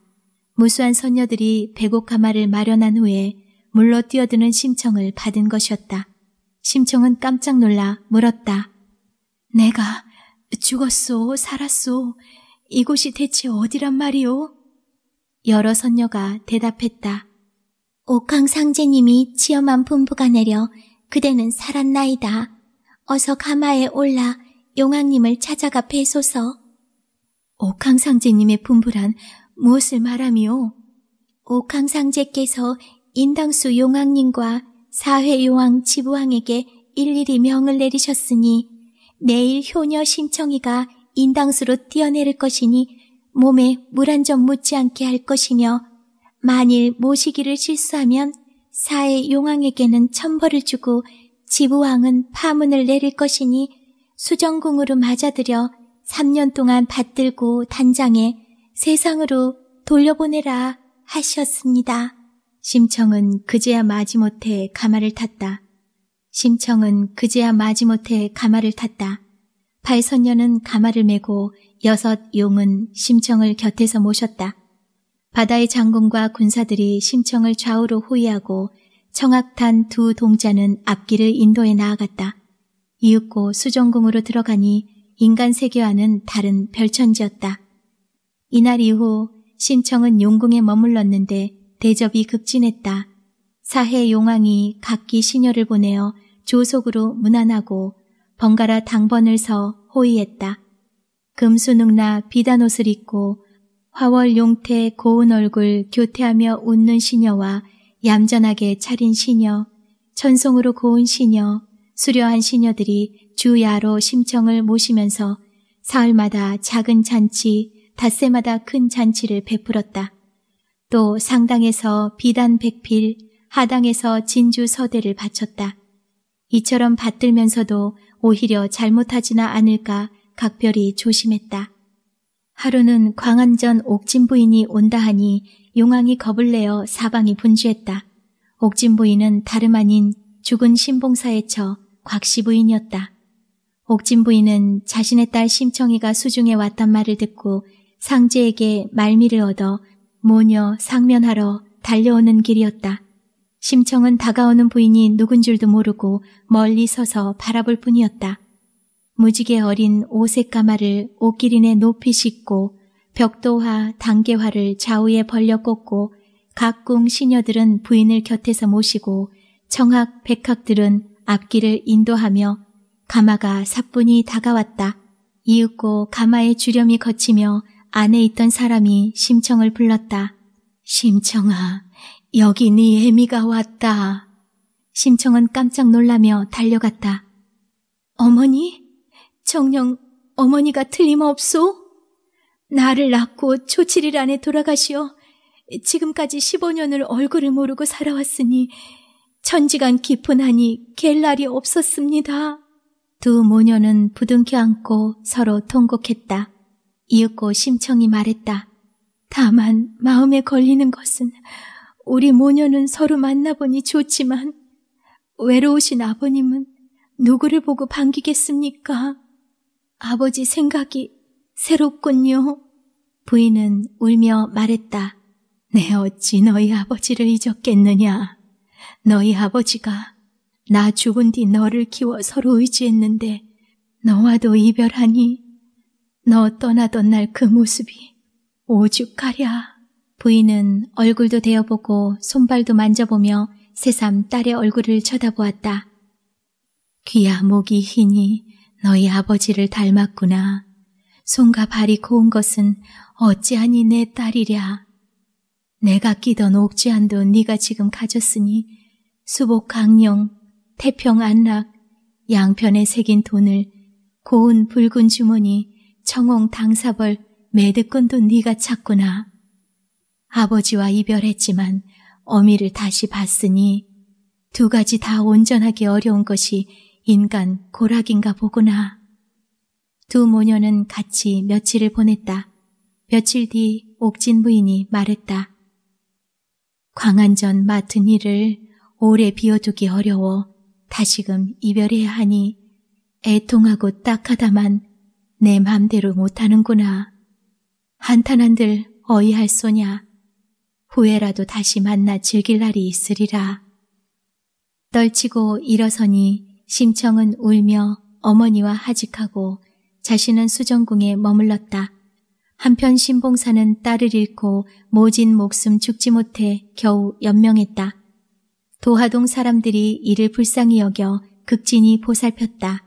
무수한 선녀들이 백옥가마를 마련한 후에 물로 뛰어드는 심청을 받은 것이었다. 심청은 깜짝 놀라 물었다. 내가 죽었소, 살았소, 이곳이 대체 어디란 말이오? 여러 선녀가 대답했다. 옥황 상제님이 치엄한 분부가 내려 그대는 살았나이다. 어서 가마에 올라 용왕님을 찾아가 패소서. 옥황상제님의 분부란 무엇을 말하며 옥황상제께서 인당수 용왕님과 사회용왕 지부왕에게 일일이 명을 내리셨으니 내일 효녀 신청이가 인당수로 뛰어내릴 것이니 몸에 물 한 점 묻지 않게 할 것이며 만일 모시기를 실수하면 사회 용왕에게는 천벌을 주고 지부왕은 파문을 내릴 것이니 수정궁으로 맞아들여 3년 동안 받들고 단장에 세상으로 돌려보내라 하셨습니다. 심청은 그제야 마지못해 가마를 탔다. 심청은 그제야 마지못해 가마를 탔다. 발선녀는 가마를 메고 여섯 용은 심청을 곁에서 모셨다. 바다의 장군과 군사들이 심청을 좌우로 호위하고 청악탄 두 동자는 앞길을 인도해 나아갔다. 이윽고 수정궁으로 들어가니 인간 세계와는 다른 별천지였다. 이날 이후 신청은 용궁에 머물렀는데 대접이 급진했다. 사해 용왕이 각기 신녀를 보내어 조속으로 문안하고 번갈아 당번을 서 호의했다. 금수능나 비단 옷을 입고 화월 용태 고운 얼굴 교태하며 웃는 시녀와 얌전하게 차린 시녀, 천송으로 고운 시녀, 수려한 시녀들이 주야로 심청을 모시면서 사흘마다 작은 잔치, 닷새마다 큰 잔치를 베풀었다. 또 상당에서 비단 백필, 하당에서 진주 서대를 바쳤다. 이처럼 받들면서도 오히려 잘못하지나 않을까 각별히 조심했다. 하루는 광안전 옥진 부인이 온다 하니 용왕이 겁을 내어 사방이 분주했다. 옥진 부인은 다름 아닌 죽은 신봉사에 처 곽씨 부인이었다. 옥진 부인은 자신의 딸 심청이가 수중에 왔단 말을 듣고 상제에게 말미를 얻어 모녀 상면하러 달려오는 길이었다. 심청은 다가오는 부인이 누군 줄도 모르고 멀리 서서 바라볼 뿐이었다. 무지개 어린 오색 가마를 옷기린에 높이 싣고 벽도화, 단계화를 좌우에 벌려 꽂고 각궁 시녀들은 부인을 곁에서 모시고 청학, 백학들은 앞길을 인도하며 가마가 사뿐히 다가왔다. 이윽고 가마의 주렴이 거치며 안에 있던 사람이 심청을 불렀다. 심청아, 여기 네 애미가 왔다. 심청은 깜짝 놀라며 달려갔다. 어머니? 정령 어머니가 틀림없소? 나를 낳고 초칠일 안에 돌아가시오 지금까지 15년을 얼굴을 모르고 살아왔으니 천지간 깊은 하니 갤 날이 없었습니다. 두 모녀는 부둥켜 안고 서로 통곡했다. 이윽고 심청이 말했다. 다만 마음에 걸리는 것은 우리 모녀는 서로 만나보니 좋지만 외로우신 아버님은 누구를 보고 반기겠습니까? 아버지 생각이 새롭군요. 부인은 울며 말했다. 내 어찌 너희 아버지를 잊었겠느냐. 너희 아버지가 나 죽은 뒤 너를 키워 서로 의지했는데 너와도 이별하니 너 떠나던 날 그 모습이 오죽하랴. 부인은 얼굴도 대어보고 손발도 만져보며 새삼 딸의 얼굴을 쳐다보았다. 귀야 목이 희니 너희 아버지를 닮았구나. 손과 발이 고운 것은 어찌하니 내 딸이랴. 내가 끼던 옥지한도 네가 지금 가졌으니 수복 강령, 태평 안락, 양편에 새긴 돈을 고운 붉은 주머니, 청홍 당사벌, 매듭꾼도 네가 찾구나. 아버지와 이별했지만 어미를 다시 봤으니 두 가지 다 온전하기 어려운 것이 인간 고락인가 보구나. 두 모녀는 같이 며칠을 보냈다. 며칠 뒤 옥진 부인이 말했다. 광안전 맡은 일을 오래 비워두기 어려워 다시금 이별해야 하니 애통하고 딱하다만 내 맘대로 못하는구나. 한탄한들 어이할 소냐. 후회라도 다시 만나 즐길 날이 있으리라. 떨치고 일어서니 심청은 울며 어머니와 하직하고 자신은 수정궁에 머물렀다. 한편 신봉사는 딸을 잃고 모진 목숨 죽지 못해 겨우 연명했다. 도하동 사람들이 이를 불쌍히 여겨 극진히 보살폈다.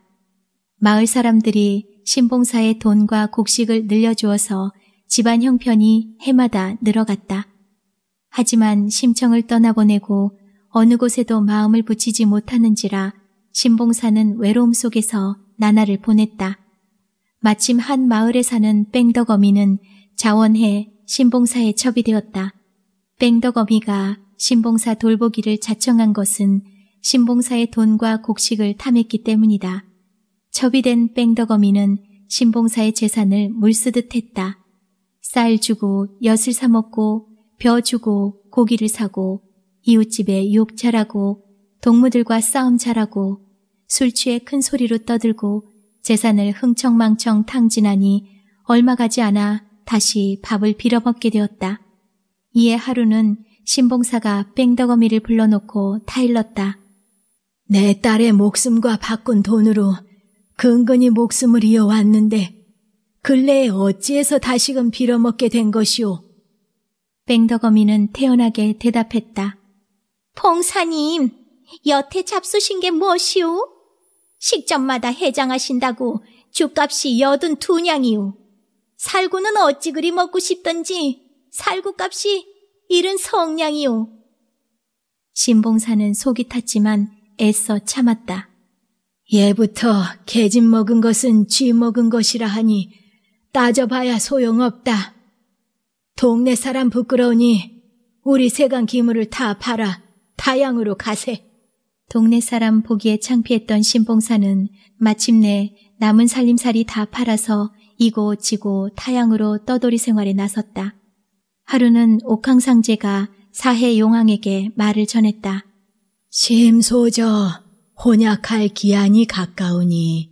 마을 사람들이 신봉사의 돈과 곡식을 늘려주어서 집안 형편이 해마다 늘어갔다. 하지만 심청을 떠나보내고 어느 곳에도 마음을 붙이지 못하는지라 신봉사는 외로움 속에서 나날을 보냈다. 마침 한 마을에 사는 뺑덕어미는 자원해 신봉사에 첩이 되었다. 뺑덕어미가 신봉사 돌보기를 자청한 것은 신봉사의 돈과 곡식을 탐했기 때문이다. 처이된뺑더거미는 신봉사의 재산을 물쓰듯 했다. 쌀 주고 엿을 사 먹고 벼 주고 고기를 사고 이웃집에 욕 잘하고 동무들과 싸움 잘하고 술 취해 큰 소리로 떠들고 재산을 흥청망청 탕진하니 얼마 가지 않아 다시 밥을 빌어먹게 되었다. 이에 하루는 신봉사가 뺑덕어미를 불러놓고 타일렀다. 내 딸의 목숨과 바꾼 돈으로 근근히 목숨을 이어왔는데 근래에 어찌해서 다시금 빌어먹게 된 것이오? 뺑덕어미는 태연하게 대답했다. 봉사님, 여태 잡수신 게 무엇이오? 식점마다 해장하신다고 주값이 여든 두냥이오. 살구는 어찌 그리 먹고 싶던지 살구값이 이른 성냥이오 신봉사는 속이 탔지만 애써 참았다. 예부터 개집 먹은 것은 쥐 먹은 것이라 하니 따져봐야 소용없다. 동네 사람 부끄러우니 우리 세강 기물을 다 팔아 타양으로 가세. 동네 사람 보기에 창피했던 신봉사는 마침내 남은 살림살이 다 팔아서 이곳지고 타양으로 떠돌이 생활에 나섰다. 하루는 옥황상제가 사해 용왕에게 말을 전했다. 심소저, 혼약할 기한이 가까우니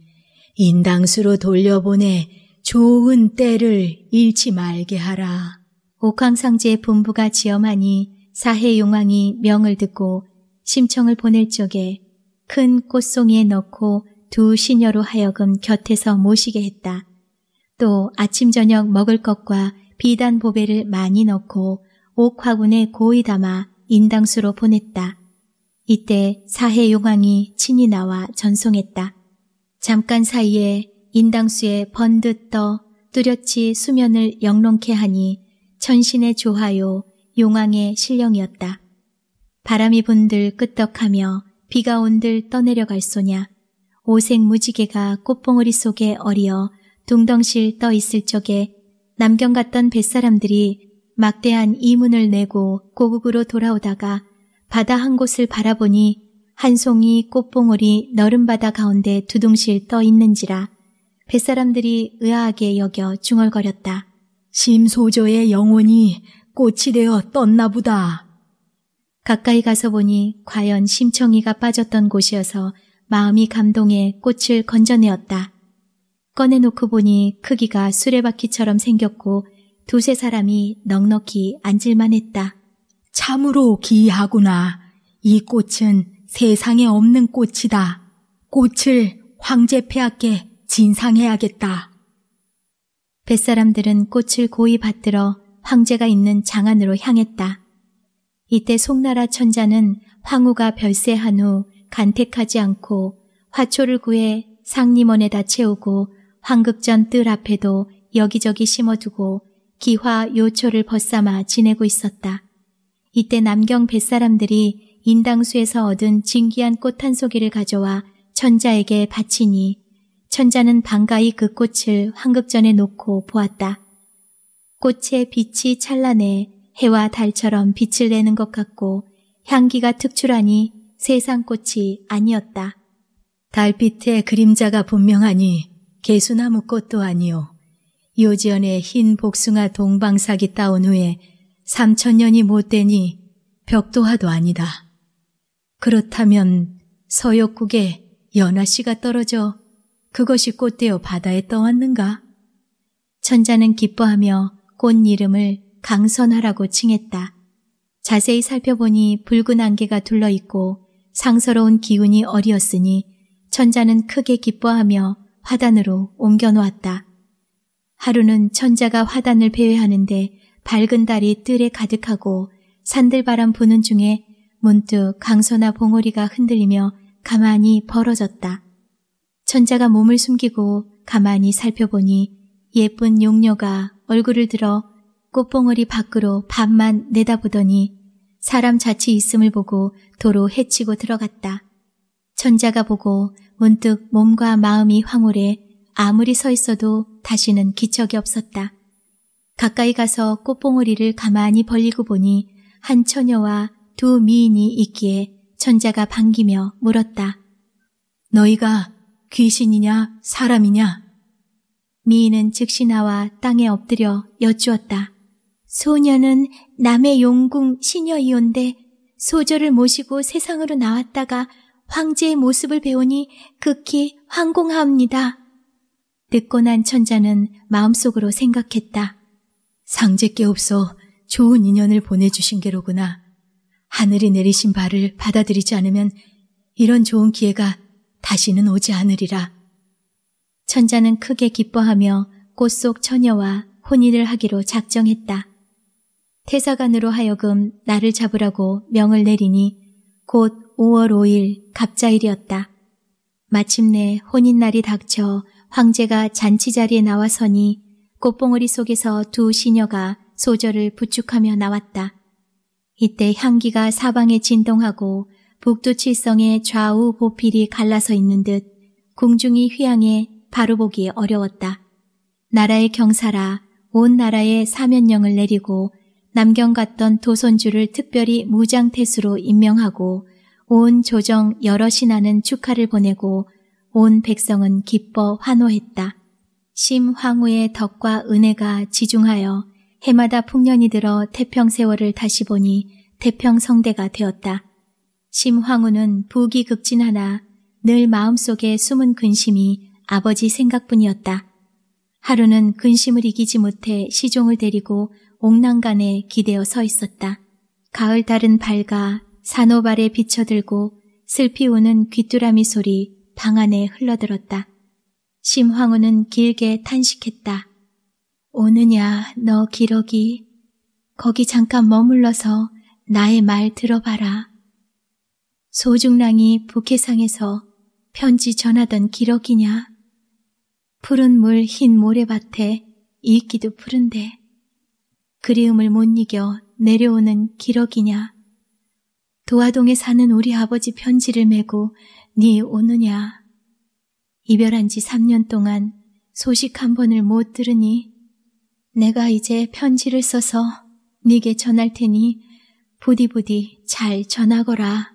인당수로 돌려보내 좋은 때를 잃지 말게 하라. 옥황상제의 본부가 지엄하니 사해 용왕이 명을 듣고 심청을 보낼 쪽에 큰 꽃송이에 넣고 두 시녀로 하여금 곁에서 모시게 했다. 또 아침 저녁 먹을 것과 비단 보배를 많이 넣고 옥화군에 고이 담아 인당수로 보냈다. 이때 사해 용왕이 친히 나와 전송했다. 잠깐 사이에 인당수에 번듯 떠 뚜렷이 수면을 영롱케 하니 천신의 조하요 용왕의 신령이었다. 바람이 분들 끄떡하며 비가 온들 떠내려갈 소냐 오색 무지개가 꽃봉오리 속에 어리어 둥덩실 떠 있을 적에 남경갔던 뱃사람들이 막대한 이문을 내고 고국으로 돌아오다가 바다 한 곳을 바라보니 한 송이 꽃봉오리 너른 바다 가운데 두둥실 떠 있는지라 뱃사람들이 의아하게 여겨 중얼거렸다. 심소조의 영혼이 꽃이 되어 떴나 보다. 가까이 가서 보니 과연 심청이가 빠졌던 곳이어서 마음이 감동해 꽃을 건져내었다. 꺼내놓고 보니 크기가 수레바퀴처럼 생겼고 두세 사람이 넉넉히 앉을만 했다. 참으로 기이하구나. 이 꽃은 세상에 없는 꽃이다. 꽃을 황제 폐하께 진상해야겠다. 뱃사람들은 꽃을 고이 받들어 황제가 있는 장안으로 향했다. 이때 송나라 천자는 황후가 별세한 후 간택하지 않고 화초를 구해 상림원에다 채우고 황극전뜰 앞에도 여기저기 심어두고 기화 요초를 벗삼아 지내고 있었다. 이때 남경 뱃사람들이 인당수에서 얻은 진귀한 꽃 한 소개를 가져와 천자에게 바치니 천자는 반가이 그 꽃을 황극전에 놓고 보았다. 꽃의 빛이 찬란해 해와 달처럼 빛을 내는 것 같고 향기가 특출하니 세상 꽃이 아니었다. 달빛의 그림자가 분명하니 개수나무 꽃도 아니요. 요지연의 흰 복숭아 동방삭이 따온 후에 삼천년이 못 되니 벽도화도 아니다. 그렇다면 서역국에 연화씨가 떨어져 그것이 꽃되어 바다에 떠왔는가? 천자는 기뻐하며 꽃 이름을 강선화라고 칭했다. 자세히 살펴보니 붉은 안개가 둘러있고 상서로운 기운이 어리었으니 천자는 크게 기뻐하며 화단으로 옮겨놓았다. 하루는 천자가 화단을 배회하는데 밝은 달이 뜰에 가득하고 산들바람 부는 중에 문득 강소나 봉오리가 흔들리며 가만히 벌어졌다. 천자가 몸을 숨기고 가만히 살펴보니 예쁜 용녀가 얼굴을 들어 꽃봉오리 밖으로 밤만 내다보더니 사람 자취 있음을 보고 도로 해치고 들어갔다. 천자가 보고 문득 몸과 마음이 황홀해 아무리 서 있어도 다시는 기척이 없었다. 가까이 가서 꽃봉오리를 가만히 벌리고 보니 한 처녀와 두 미인이 있기에 천자가 반기며 물었다. 너희가 귀신이냐 사람이냐? 미인은 즉시 나와 땅에 엎드려 여쭈었다. 소녀는 남의 용궁 시녀이온데 소저를 모시고 세상으로 나왔다가 황제의 모습을 배우니 극히 황공합니다 듣고 난 천자는 마음속으로 생각했다. 상제께 없어 좋은 인연을 보내주신 게로구나. 하늘이 내리신 바를 받아들이지 않으면 이런 좋은 기회가 다시는 오지 않으리라. 천자는 크게 기뻐하며 꽃 속 처녀와 혼인을 하기로 작정했다. 태사관으로 하여금 나를 잡으라고 명을 내리니 곧 5월 5일 갑자일이었다. 마침내 혼인날이 닥쳐 황제가 잔치자리에 나와서니 꽃봉오리 속에서 두 시녀가 소절을 부축하며 나왔다. 이때 향기가 사방에 진동하고 북두 칠성의 좌우 보필이 갈라서 있는 듯궁중이 휘황해 바로 보기 어려웠다. 나라의 경사라 온 나라에 사면령을 내리고 남경 갔던 도선주를 특별히 무장태수로 임명하고 온 조정 여럿이 나는 축하를 보내고 온 백성은 기뻐 환호했다. 심황후의 덕과 은혜가 지중하여 해마다 풍년이 들어 태평 세월을 다시 보니 태평 성대가 되었다. 심황후는 부기극진하나 늘 마음속에 숨은 근심이 아버지 생각뿐이었다. 하루는 근심을 이기지 못해 시종을 데리고 옥난간에 기대어 서 있었다. 가을 달은 밝아 산업 아래 비쳐들고 슬피 우는 귀뚜라미 소리 방 안에 흘러들었다. 심황우는 길게 탄식했다. 오느냐 너 기러기 거기 잠깐 머물러서 나의 말 들어봐라. 소중랑이 북해상에서 편지 전하던 기러기냐? 푸른 물 흰 모래밭에 이기도 푸른데 그리움을 못 이겨 내려오는 기러기냐? 도화동에 사는 우리 아버지 편지를 메고 네 오느냐. 이별한 지 3년 동안 소식 한 번을 못 들으니 내가 이제 편지를 써서 네게 전할 테니 부디부디 잘 전하거라.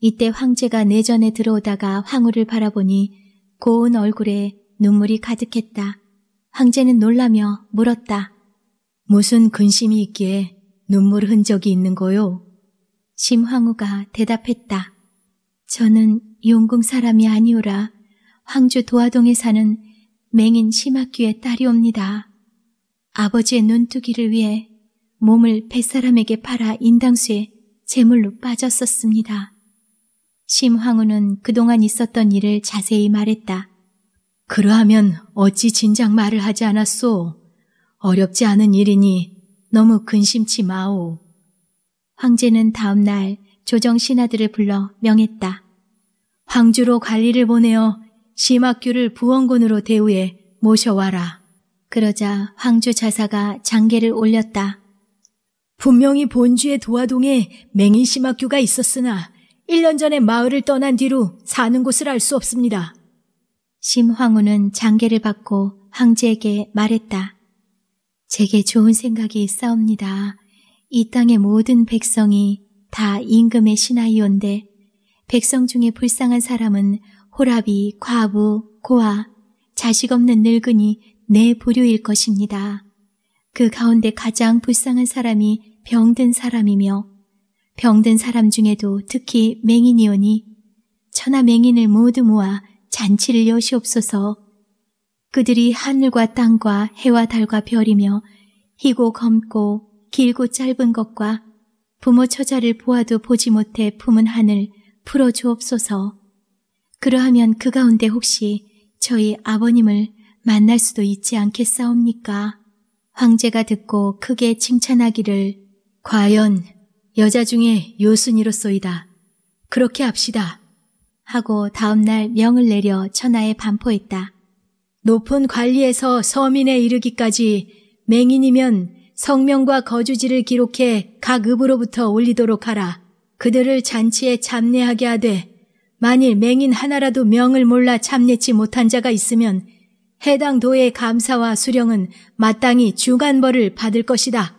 이때 황제가 내전에 들어오다가 황후를 바라보니 고운 얼굴에 눈물이 가득했다. 황제는 놀라며 물었다. 무슨 근심이 있기에 눈물 흔적이 있는 거요? 심황후가 대답했다. 저는 용궁 사람이 아니오라 황주 도화동에 사는 맹인 심학규의 딸이옵니다. 아버지의 눈뜨기를 위해 몸을 뱃사람에게 팔아 인당수에 제물로 빠졌었습니다. 심황후는 그동안 있었던 일을 자세히 말했다. 그러하면 어찌 진작 말을 하지 않았소? 어렵지 않은 일이니 너무 근심치 마오. 황제는 다음 날 조정 신하들을 불러 명했다. 황주로 관리를 보내어 심학규를 부원군으로 대우해 모셔와라. 그러자 황주 자사가 장계를 올렸다. 분명히 본주의 도화동에 맹인 심학규가 있었으나 1년 전에 마을을 떠난 뒤로 사는 곳을 알 수 없습니다. 심황후는 장계를 받고 황제에게 말했다. 제게 좋은 생각이 있사옵니다. 이 땅의 모든 백성이 다 임금의 신하이온데 백성 중에 불쌍한 사람은 호랍이, 과부, 고아, 자식 없는 늙은이 내 네 부류일 것입니다. 그 가운데 가장 불쌍한 사람이 병든 사람이며 병든 사람 중에도 특히 맹인이오니 천하 맹인을 모두 모아 잔치를 여시옵소서 그들이 하늘과 땅과 해와 달과 별이며 희고 검고 길고 짧은 것과 부모 처자를 보아도 보지 못해 품은 한을 풀어 주옵소서. 그러하면 그 가운데 혹시 저희 아버님을 만날 수도 있지 않겠사옵니까? 황제가 듣고 크게 칭찬하기를 과연 여자 중에 요순이로소이다. 그렇게 합시다. 하고 다음날 명을 내려 천하에 반포했다. 높은 관리에서 서민에 이르기까지 맹인이면 성명과 거주지를 기록해 각 읍으로부터 올리도록 하라. 그들을 잔치에 참례하게 하되 만일 맹인 하나라도 명을 몰라 참례치 못한 자가 있으면 해당 도의 감사와 수령은 마땅히 주간벌을 받을 것이다.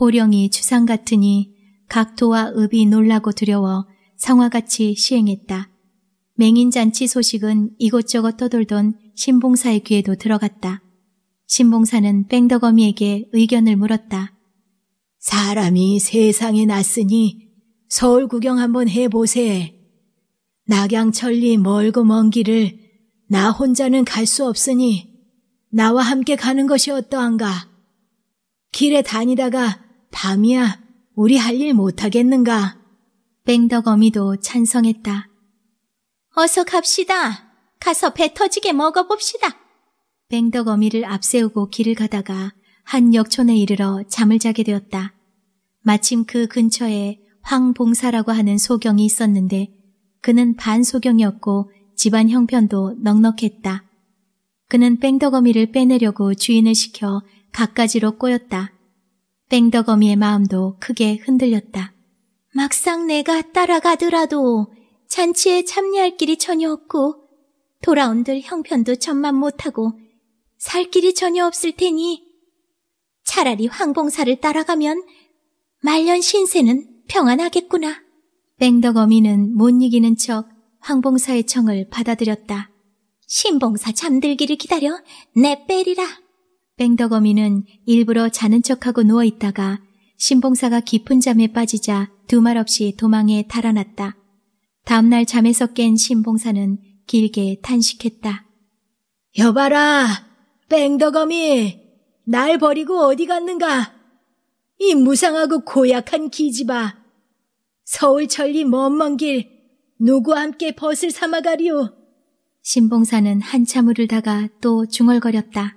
호령이 추상 같으니 각 도와 읍이 놀라고 두려워 성화같이 시행했다. 맹인 잔치 소식은 이곳저곳 떠돌던 신봉사의 귀에도 들어갔다. 신봉사는 뺑덕어미에게 의견을 물었다. 사람이 세상에 났으니 서울 구경 한번 해보세. 낙양천리 멀고 먼 길을 나 혼자는 갈 수 없으니 나와 함께 가는 것이 어떠한가? 길에 다니다가 밤이야 우리 할 일 못하겠는가? 뺑덕어미도 찬성했다. 어서 갑시다. 가서 배 터지게 먹어봅시다. 뱅덕 어미를 앞세우고 길을 가다가 한 역촌에 이르러 잠을 자게 되었다. 마침 그 근처에 황봉사라고 하는 소경이 있었는데 그는 반소경이었고 집안 형편도 넉넉했다. 그는 뺑덕어미를 빼내려고 주인을 시켜 갖가지로 꼬였다. 뺑덕어미의 마음도 크게 흔들렸다. 막상 내가 따라가더라도 잔치에 참여할 길이 전혀 없고 돌아온들 형편도 전만 못하고 살 길이 전혀 없을 테니 차라리 황봉사를 따라가면 말년 신세는 평안하겠구나. 뺑덕 어미는 못 이기는 척 황봉사의 청을 받아들였다. 신봉사 잠들기를 기다려 내 빼리라. 뺑덕 어미는 일부러 자는 척하고 누워있다가 신봉사가 깊은 잠에 빠지자 두 말 없이 도망에 달아났다. 다음날 잠에서 깬 신봉사는 길게 탄식했다. 여봐라! 뺑더거미, 날 버리고 어디 갔는가? 이 무상하고 고약한 기집아. 서울 천리 먼 먼 길, 누구와 함께 벗을 삼아가리오. 신봉사는 한참 을다가 또 중얼거렸다.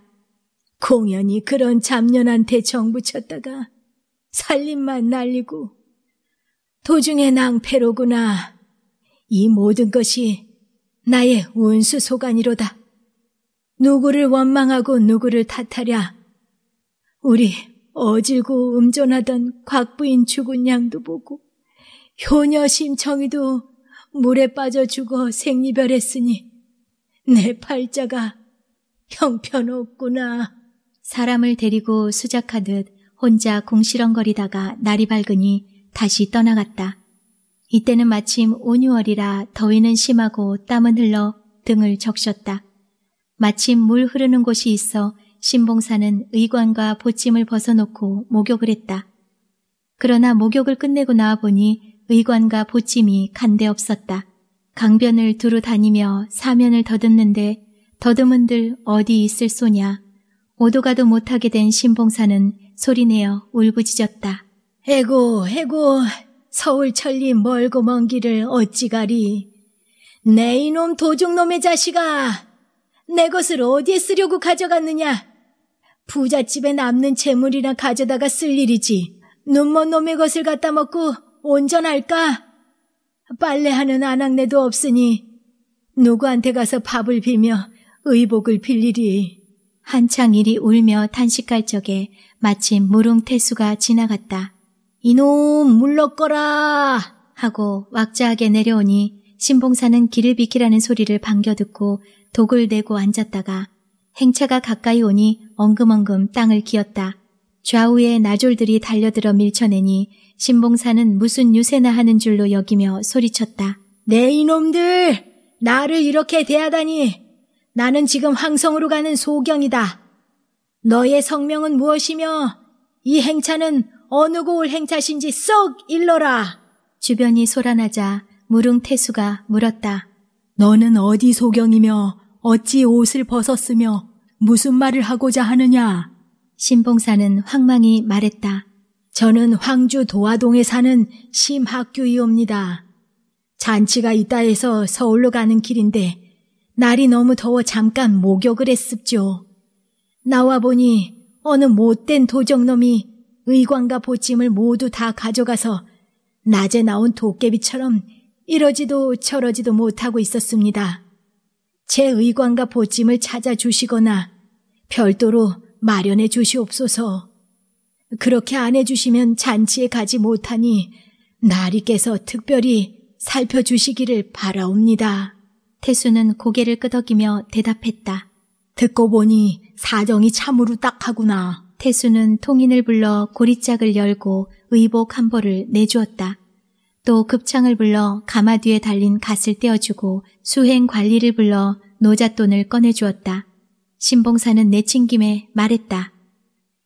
공연히 그런 잡년한테 정붙였다가 살림만 날리고 도중에 낭패로구나. 이 모든 것이 나의 운수 소간이로다 누구를 원망하고 누구를 탓하랴. 우리 어질고 음존하던 곽부인 죽은 양도 보고 효녀 심청이도 물에 빠져 죽어 생리별했으니 내 팔자가 형편없구나. 사람을 데리고 수작하듯 혼자 궁시렁거리다가 날이 밝으니 다시 떠나갔다. 이때는 마침 온유월이라 더위는 심하고 땀은 흘러 등을 적셨다. 마침 물 흐르는 곳이 있어 신봉사는 의관과 보침을 벗어놓고 목욕을 했다. 그러나 목욕을 끝내고 나와보니 의관과 보침이 간데 없었다. 강변을 두루 다니며 사면을 더듬는데 더듬은들 어디 있을 소냐. 오도가도 못하게 된 신봉사는 소리내어 울부짖었다. 에고에고 서울천리 멀고 먼 길을 어찌 가리. 내 이놈 도둑놈의 자식아! 내 것을 어디에 쓰려고 가져갔느냐? 부잣집에 남는 재물이나 가져다가 쓸 일이지. 눈먼 놈의 것을 갖다 먹고 온전할까? 빨래하는 아낙네도 없으니 누구한테 가서 밥을 빌며 의복을 빌리리. 한창 일이 울며 탄식할 적에 마침 무릉태수가 지나갔다. 이놈 물러거라 하고 왁자하게 내려오니 신봉사는 길을 비키라는 소리를 반겨듣고 독을 내고 앉았다가 행차가 가까이 오니 엉금엉금 땅을 기었다. 좌우에 나졸들이 달려들어 밀쳐내니 신봉사는 무슨 유세나 하는 줄로 여기며 소리쳤다. 내 네, 이놈들! 나를 이렇게 대하다니! 나는 지금 황성으로 가는 소경이다. 너의 성명은 무엇이며 이 행차는 어느 고을 행차신지 썩 일러라. 주변이 소란하자 무릉태수가 물었다. 너는 어디 소경이며 어찌 옷을 벗었으며 무슨 말을 하고자 하느냐? 신봉사는 황망히 말했다. 저는 황주 도화동에 사는 심학규이옵니다. 잔치가 있다 해서 서울로 가는 길인데 날이 너무 더워 잠깐 목욕을 했습죠. 나와 보니 어느 못된 도적놈이 의관과 보침을 모두 다 가져가서 낮에 나온 도깨비처럼 이러지도 저러지도 못하고 있었습니다. 제 의관과 보찜을 찾아주시거나 별도로 마련해 주시옵소서. 그렇게 안 해주시면 잔치에 가지 못하니 나리께서 특별히 살펴주시기를 바라옵니다. 태수는 고개를 끄덕이며 대답했다. 듣고 보니 사정이 참으로 딱하구나. 태수는 통인을 불러 고리짝을 열고 의복 한 벌을 내주었다. 또 급창을 불러 가마 뒤에 달린 갓을 떼어주고 수행 관리를 불러 노잣돈을 꺼내주었다. 신봉사는 내친김에 말했다.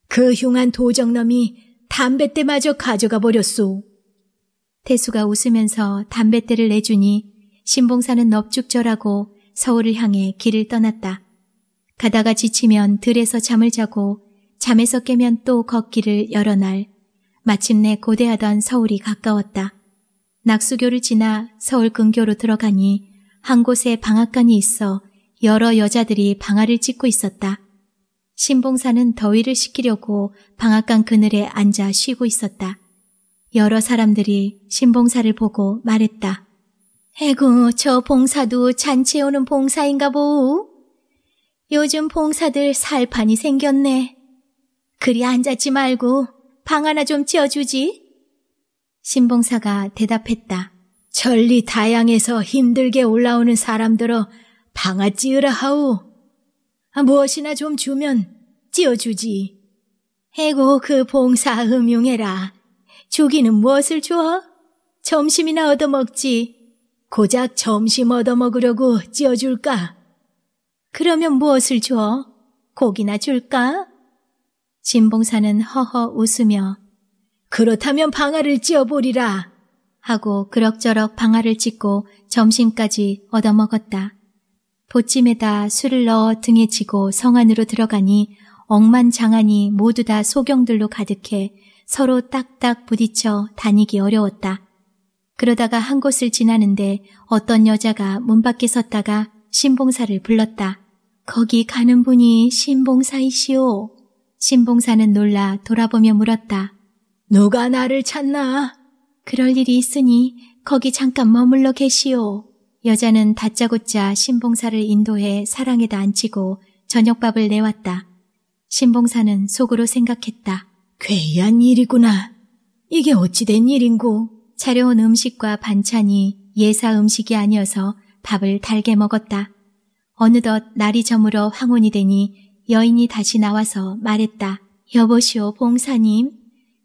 그 흉한 도적놈이 담뱃대마저 가져가 버렸소. 태수가 웃으면서 담뱃대를 내주니 신봉사는 넙죽절하고 서울을 향해 길을 떠났다. 가다가 지치면 들에서 잠을 자고 잠에서 깨면 또 걷기를 여러 날 마침내 고대하던 서울이 가까웠다. 낙수교를 지나 서울 근교로 들어가니 한 곳에 방앗간이 있어 여러 여자들이 방아를 찢고 있었다. 신봉사는 더위를 식히려고 방앗간 그늘에 앉아 쉬고 있었다. 여러 사람들이 신봉사를 보고 말했다. 에구, 저 봉사도 잔치 오는 봉사인가 보우? 요즘 봉사들 살판이 생겼네. 그리 앉았지 말고 방 하나 좀 지어주지. 신봉사가 대답했다. 천리 다양해서 힘들게 올라오는 사람들어 방아 찌으라 하오. 아, 무엇이나 좀 주면 찌어주지. 해고 그 봉사 음용해라. 주기는 무엇을 주어? 점심이나 얻어먹지. 고작 점심 얻어먹으려고 찌어줄까? 그러면 무엇을 주어? 고기나 줄까? 진봉사는 허허 웃으며 그렇다면 방아를 찧어보리라 하고 그럭저럭 방아를 찢고 점심까지 얻어먹었다. 보침에다 술을 넣어 등에 지고 성 안으로 들어가니 억만장안이 모두 다 소경들로 가득해 서로 딱딱 부딪혀 다니기 어려웠다. 그러다가 한 곳을 지나는데 어떤 여자가 문 밖에 섰다가 신봉사를 불렀다. 거기 가는 분이 신봉사이시오. 신봉사는 놀라 돌아보며 물었다. 누가 나를 찾나? 그럴 일이 있으니 거기 잠깐 머물러 계시오. 여자는 다짜고짜 신봉사를 인도해 사랑에다 앉히고 저녁밥을 내왔다. 신봉사는 속으로 생각했다. 괴이한 일이구나. 이게 어찌된 일인고. 차려온 음식과 반찬이 예사 음식이 아니어서 밥을 달게 먹었다. 어느덧 날이 저물어 황혼이 되니 여인이 다시 나와서 말했다. 여보시오 봉사님,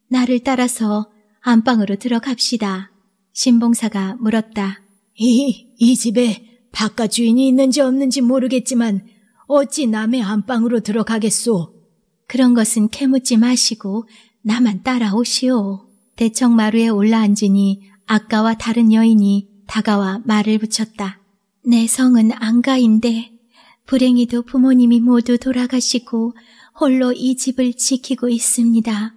나를 따라서 안방으로 들어갑시다. 신봉사가 물었다. 이, 이 집에 바깥 주인이 있는지 없는지 모르겠지만 어찌 남의 안방으로 들어가겠소? 그런 것은 캐묻지 마시고 나만 따라오시오. 대청 마루에 올라앉으니 아까와 다른 여인이 다가와 말을 붙였다. 내 성은 안가인데 불행히도 부모님이 모두 돌아가시고 홀로 이 집을 지키고 있습니다.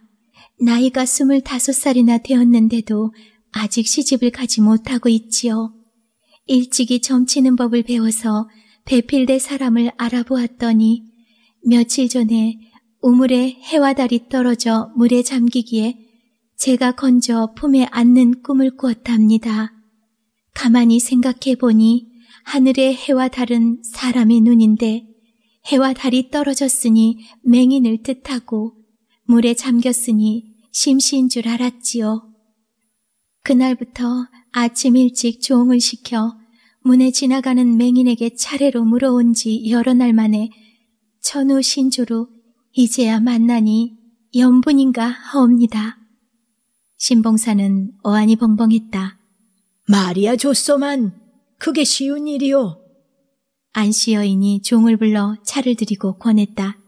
나이가 스물다섯 살이나 되었는데도 아직 시집을 가지 못하고 있지요. 일찍이 점치는 법을 배워서 배필대 사람을 알아보았더니 며칠 전에 우물에 해와 달이 떨어져 물에 잠기기에 제가 건져 품에 안는 꿈을 꾸었답니다. 가만히 생각해 보니 하늘의 해와 달은 사람의 눈인데 해와 달이 떨어졌으니 맹인을 뜻하고 물에 잠겼으니 심신줄 알았지요. 그날부터 아침 일찍 종을 시켜 문에 지나가는 맹인에게 차례로 물어온 지 여러 날 만에 천우 신조로 이제야 만나니 염분인가 하옵니다. 신봉사는 어안이 벙벙했다. 말이야 좋소만 그게 쉬운 일이오. 안씨 여인이 종을 불러 차를 들이고 권했다.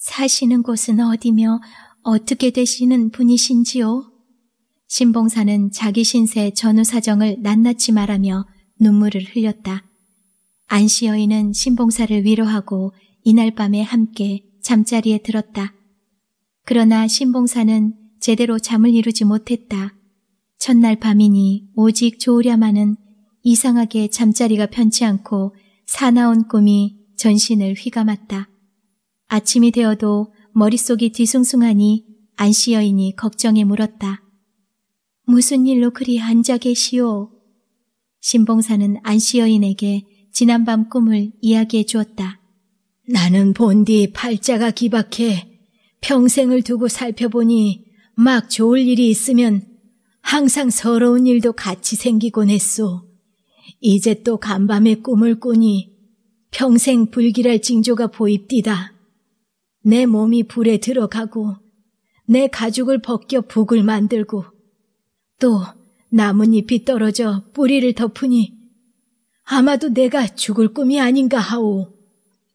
사시는 곳은 어디며 어떻게 되시는 분이신지요? 신봉사는 자기 신세 전후 사정을 낱낱이 말하며 눈물을 흘렸다. 안씨 여인은 신봉사를 위로하고 이날 밤에 함께 잠자리에 들었다. 그러나 신봉사는 제대로 잠을 이루지 못했다. 첫날 밤이니 오직 좋으랴마는 이상하게 잠자리가 편치 않고 사나운 꿈이 전신을 휘감았다. 아침이 되어도 머릿속이 뒤숭숭하니 안씨 여인이 걱정에 물었다. 무슨 일로 그리 앉아 계시오? 신봉사는 안씨 여인에게 지난밤 꿈을 이야기해 주었다. 나는 본디 팔자가 기박해 평생을 두고 살펴보니 막 좋을 일이 있으면 항상 서러운 일도 같이 생기곤 했소. 이제 또 간밤에 꿈을 꾸니 평생 불길할 징조가 보입디다. 내 몸이 불에 들어가고 내 가죽을 벗겨 복을 만들고 또 나뭇잎이 떨어져 뿌리를 덮으니 아마도 내가 죽을 꿈이 아닌가 하오.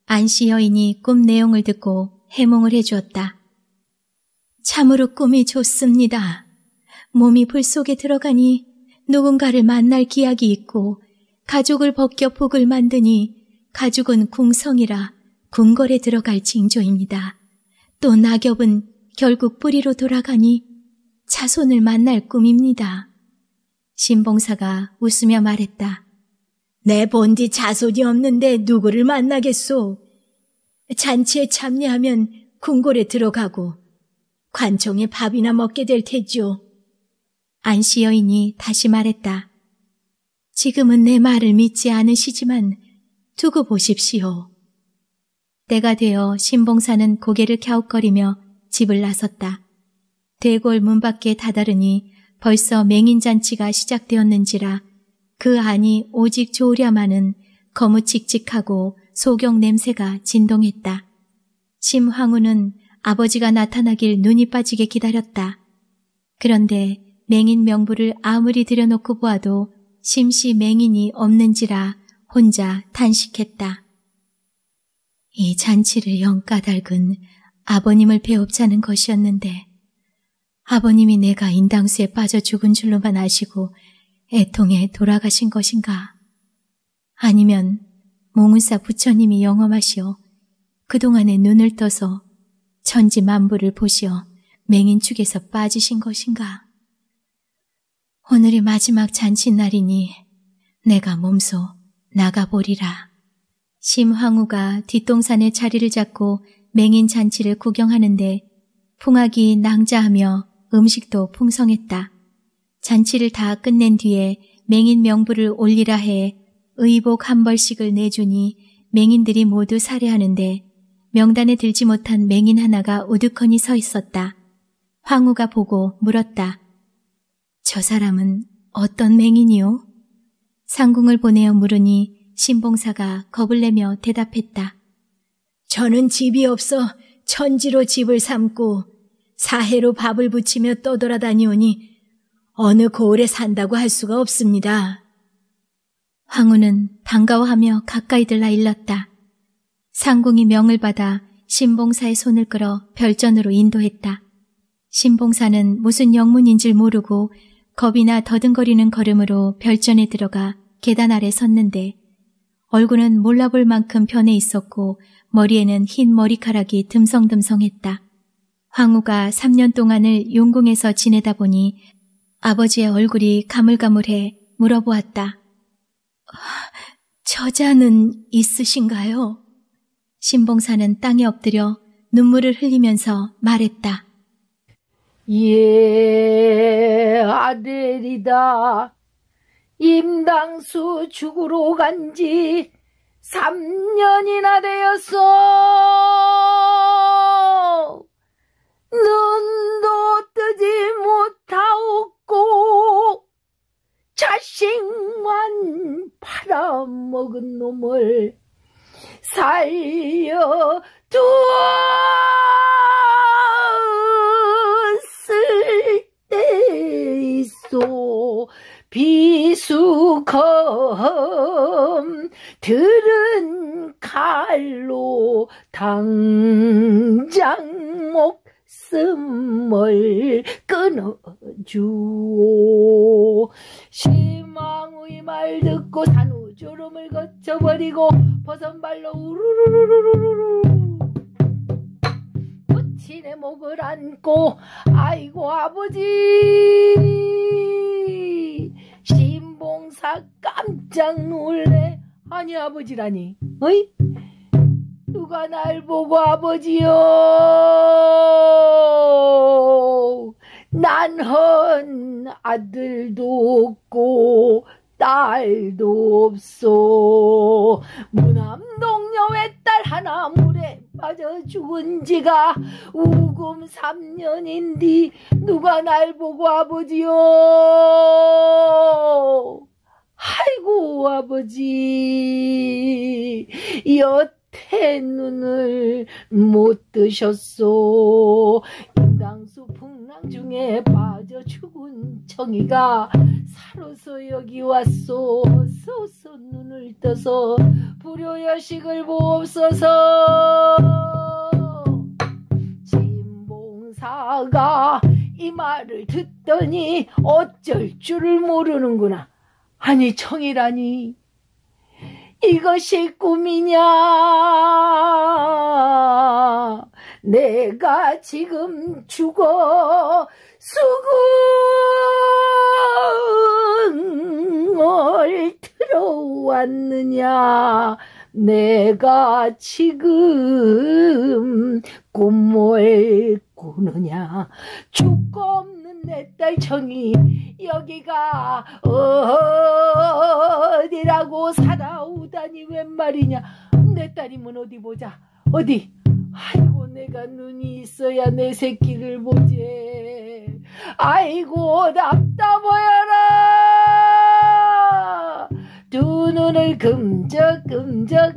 안시 여인이 꿈 내용을 듣고 해몽을 해주었다. 참으로 꿈이 좋습니다. 몸이 불 속에 들어가니 누군가를 만날 기약이 있고 가죽을 벗겨 복을 만드니 가죽은 궁성이라 궁궐에 들어갈 징조입니다. 또 낙엽은 결국 뿌리로 돌아가니 차손을 만날 꿈입니다. 신봉사가 웃으며 말했다. 내 본디 자손이 없는데 누구를 만나겠소? 잔치에 참여하면 궁궐에 들어가고 관청에 밥이나 먹게 될 테지요. 안씨 여인이 다시 말했다. 지금은 내 말을 믿지 않으시지만 두고 보십시오. 때가 되어 신봉사는 고개를 갸웃거리며 집을 나섰다. 대골 문 밖에 다다르니 벌써 맹인잔치가 시작되었는지라 그 안이 오직 좋으랴마는 거무칙칙하고 소경 냄새가 진동했다. 심황후는 아버지가 나타나길 눈이 빠지게 기다렸다. 그런데 맹인 명부를 아무리 들여놓고 보아도 심시 맹인이 없는지라 혼자 탄식했다. 이 잔치를 영 까닭은 아버님을 배웁자는 것이었는데 아버님이 내가 인당수에 빠져 죽은 줄로만 아시고 애통에 돌아가신 것인가? 아니면 몽운사 부처님이 영험하시어 그동안에 눈을 떠서 천지 만부를 보시어 맹인축에서 빠지신 것인가? 오늘이 마지막 잔치 날이니 내가 몸소 나가보리라. 심황후가 뒷동산에 자리를 잡고 맹인 잔치를 구경하는데 풍악이 낭자하며 음식도 풍성했다. 잔치를 다 끝낸 뒤에 맹인 명부를 올리라 해 의복 한 벌씩을 내주니 맹인들이 모두 살해하는데 명단에 들지 못한 맹인 하나가 우두커니 서 있었다. 황후가 보고 물었다. 저 사람은 어떤 맹인이요? 상궁을 보내어 물으니 신봉사가 겁을 내며 대답했다. 저는 집이 없어 천지로 집을 삼고 사해로 밥을 부치며 떠돌아다니오니 어느 고을에 산다고 할 수가 없습니다. 황후는 반가워하며 가까이 들라 일렀다. 상궁이 명을 받아 신봉사의 손을 끌어 별전으로 인도했다. 신봉사는 무슨 영문인줄 모르고 겁이나 더듬거리는 걸음으로 별전에 들어가 계단 아래 섰는데 얼굴은 몰라볼 만큼 변해 있었고 머리에는 흰 머리카락이 듬성듬성했다. 황우가 3년 동안을 용궁에서 지내다 보니 아버지의 얼굴이 가물가물해 물어보았다. 저자는 있으신가요? 신봉사는 땅에 엎드려 눈물을 흘리면서 말했다. 예, 아들이다. 임당수 죽으러 간지 3년이나 되었어. 눈도 뜨지 못하고 자식만 팔아먹은 놈을 살려 두었을 때 있어. 비수컴 들은 칼로 당장 목숨을 끊어주오 희망의 말 듣고 산후조름을 거쳐버리고 벗은 발로 우르르르르르르 친의 목을 안고 아이고 아버지 신봉사 깜짝 놀래 아니 아버지라니 어이 누가 날 보고 아버지요 난 헌 아들도 없고 딸도 없소 무남동 여의 딸 하나 물에 빠져 죽은 지가 우금 3년인디 누가 날 보고 아버지요 아이고 아버지 여태 눈을 못 뜨셨소 인당수 풍랑 중에 빠져 죽은 청이가 사로서 여기 왔소 소서 눈을 떠서 불효여식을 보옵소서 진봉사가 이 말을 듣더니 어쩔 줄을 모르는구나 아니 청이라니 이것이 꿈이냐 내가 지금 죽어 수궁을 들어왔느냐 내가 지금 꿈을 꾸느냐 죽고 없는 내 딸 정이 여기가 어디라고 살아오다니 웬 말이냐 내 딸이면 어디 보자 어디 아이고 내가 눈이 있어야 내 새끼를 보지 아이고 답답하여라 두 눈을 금적금적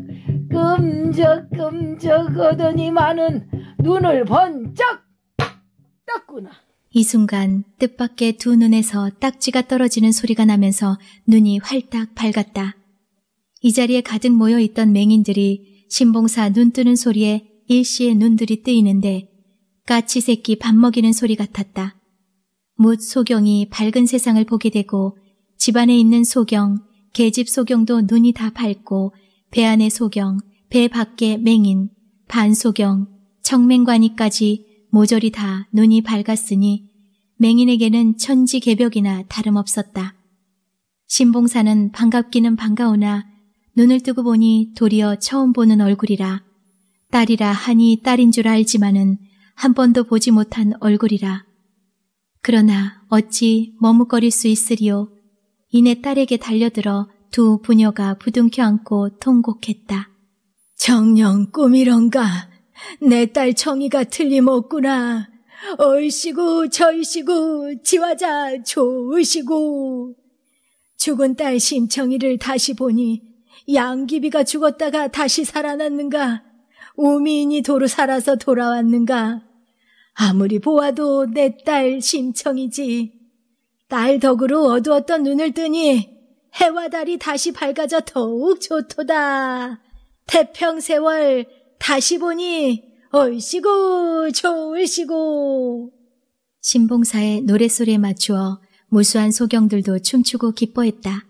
금적금적 어더니만은 눈을 번쩍 떴구나 이 순간 뜻밖의 두 눈에서 딱지가 떨어지는 소리가 나면서 눈이 활딱 밝았다. 이 자리에 가득 모여 있던 맹인들이 신봉사 눈 뜨는 소리에 일시에 눈들이 뜨이는데 까치 새끼 밥 먹이는 소리 같았다. 못 소경이 밝은 세상을 보게 되고 집안에 있는 소경, 계집 소경도 눈이 다 밝고 배 안에 소경, 배 밖에 맹인, 반소경, 청맹관이까지 모조리 다 눈이 밝았으니 맹인에게는 천지개벽이나 다름없었다. 신봉사는 반갑기는 반가우나 눈을 뜨고 보니 도리어 처음 보는 얼굴이라 딸이라 하니 딸인 줄 알지만은 한 번도 보지 못한 얼굴이라. 그러나 어찌 머뭇거릴 수 있으리요. 이내 딸에게 달려들어 두 부녀가 부둥켜 안고 통곡했다. 정녕 꿈이런가. 내딸 청이가 틀림없구나. 얼씨구 저이씨구 지화자 좋으시구 죽은 딸 심청이를 다시 보니 양기비가 죽었다가 다시 살아났는가. 우미인이 도로 살아서 돌아왔는가? 아무리 보아도 내 딸 심청이지. 딸 덕으로 어두웠던 눈을 뜨니 해와 달이 다시 밝아져 더욱 좋도다. 태평 세월 다시 보니 얼씨구 좋을시고. 신봉사의 노랫소리에 맞추어 무수한 소경들도 춤추고 기뻐했다.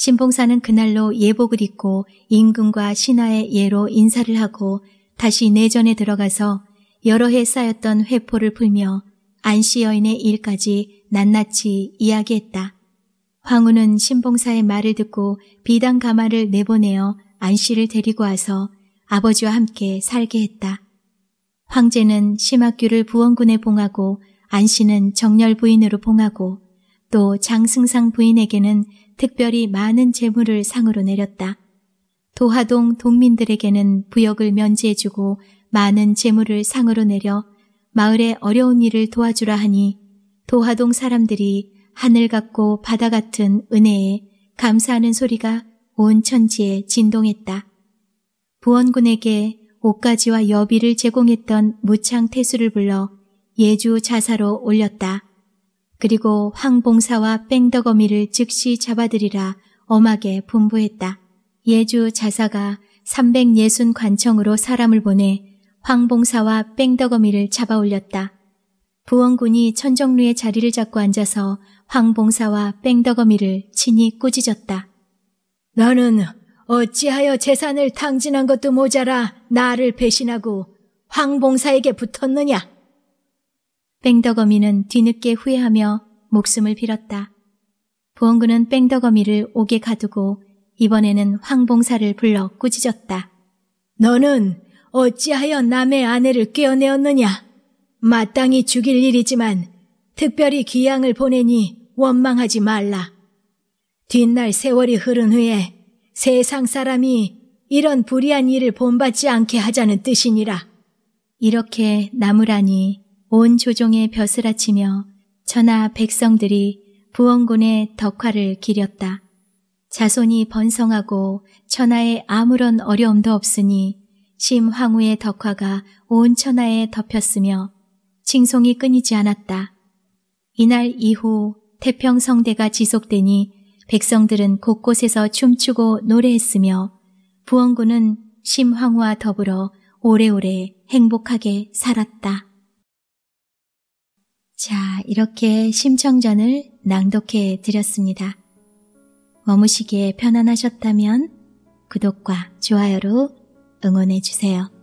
신봉사는 그날로 예복을 입고 임금과 신하의 예로 인사를 하고 다시 내전에 들어가서 여러 해 쌓였던 회포를 풀며 안씨 여인의 일까지 낱낱이 이야기했다. 황후는 신봉사의 말을 듣고 비단 가마를 내보내어 안씨를 데리고 와서 아버지와 함께 살게 했다. 황제는 심학규를 부원군에 봉하고 안씨는 정렬 부인으로 봉하고 또 장승상 부인에게는 특별히 많은 재물을 상으로 내렸다. 도하동 동민들에게는 부역을 면제해주고 많은 재물을 상으로 내려 마을의 어려운 일을 도와주라 하니 도하동 사람들이 하늘 같고 바다 같은 은혜에 감사하는 소리가 온 천지에 진동했다. 부원군에게 옷가지와 여비를 제공했던 무창 태수를 불러 예주 자사로 올렸다. 그리고 황봉사와 뺑덕어미를 즉시 잡아들이라 엄하게 분부했다. 예주 자사가 360 관청으로 사람을 보내 황봉사와 뺑덕어미를 잡아올렸다. 부원군이 천정루의 자리를 잡고 앉아서 황봉사와 뺑덕어미를 친히 꾸짖었다. 너는 어찌하여 재산을 탕진한 것도 모자라 나를 배신하고 황봉사에게 붙었느냐? 뺑덕어미는 뒤늦게 후회하며 목숨을 빌었다. 부원군은 뺑덕어미를 옥에 가두고 이번에는 황봉사를 불러 꾸짖었다. 너는 어찌하여 남의 아내를 꿰어내었느냐? 마땅히 죽일 일이지만 특별히 귀양을 보내니 원망하지 말라. 뒷날 세월이 흐른 후에 세상 사람이 이런 불의한 일을 본받지 않게 하자는 뜻이니라. 이렇게 나무라니 온조종의 벼슬 아치며 천하 백성들이 부원군의 덕화를 기렸다. 자손이 번성하고 천하에 아무런 어려움도 없으니 심황후의 덕화가 온 천하에 덮였으며 칭송이 끊이지 않았다. 이날 이후 태평성대가 지속되니 백성들은 곳곳에서 춤추고 노래했으며 부원군은 심황후와 더불어 오래오래 행복하게 살았다. 자, 이렇게 심청전을 낭독해 드렸습니다. 머무시기에 편안하셨다면 구독과 좋아요로 응원해 주세요.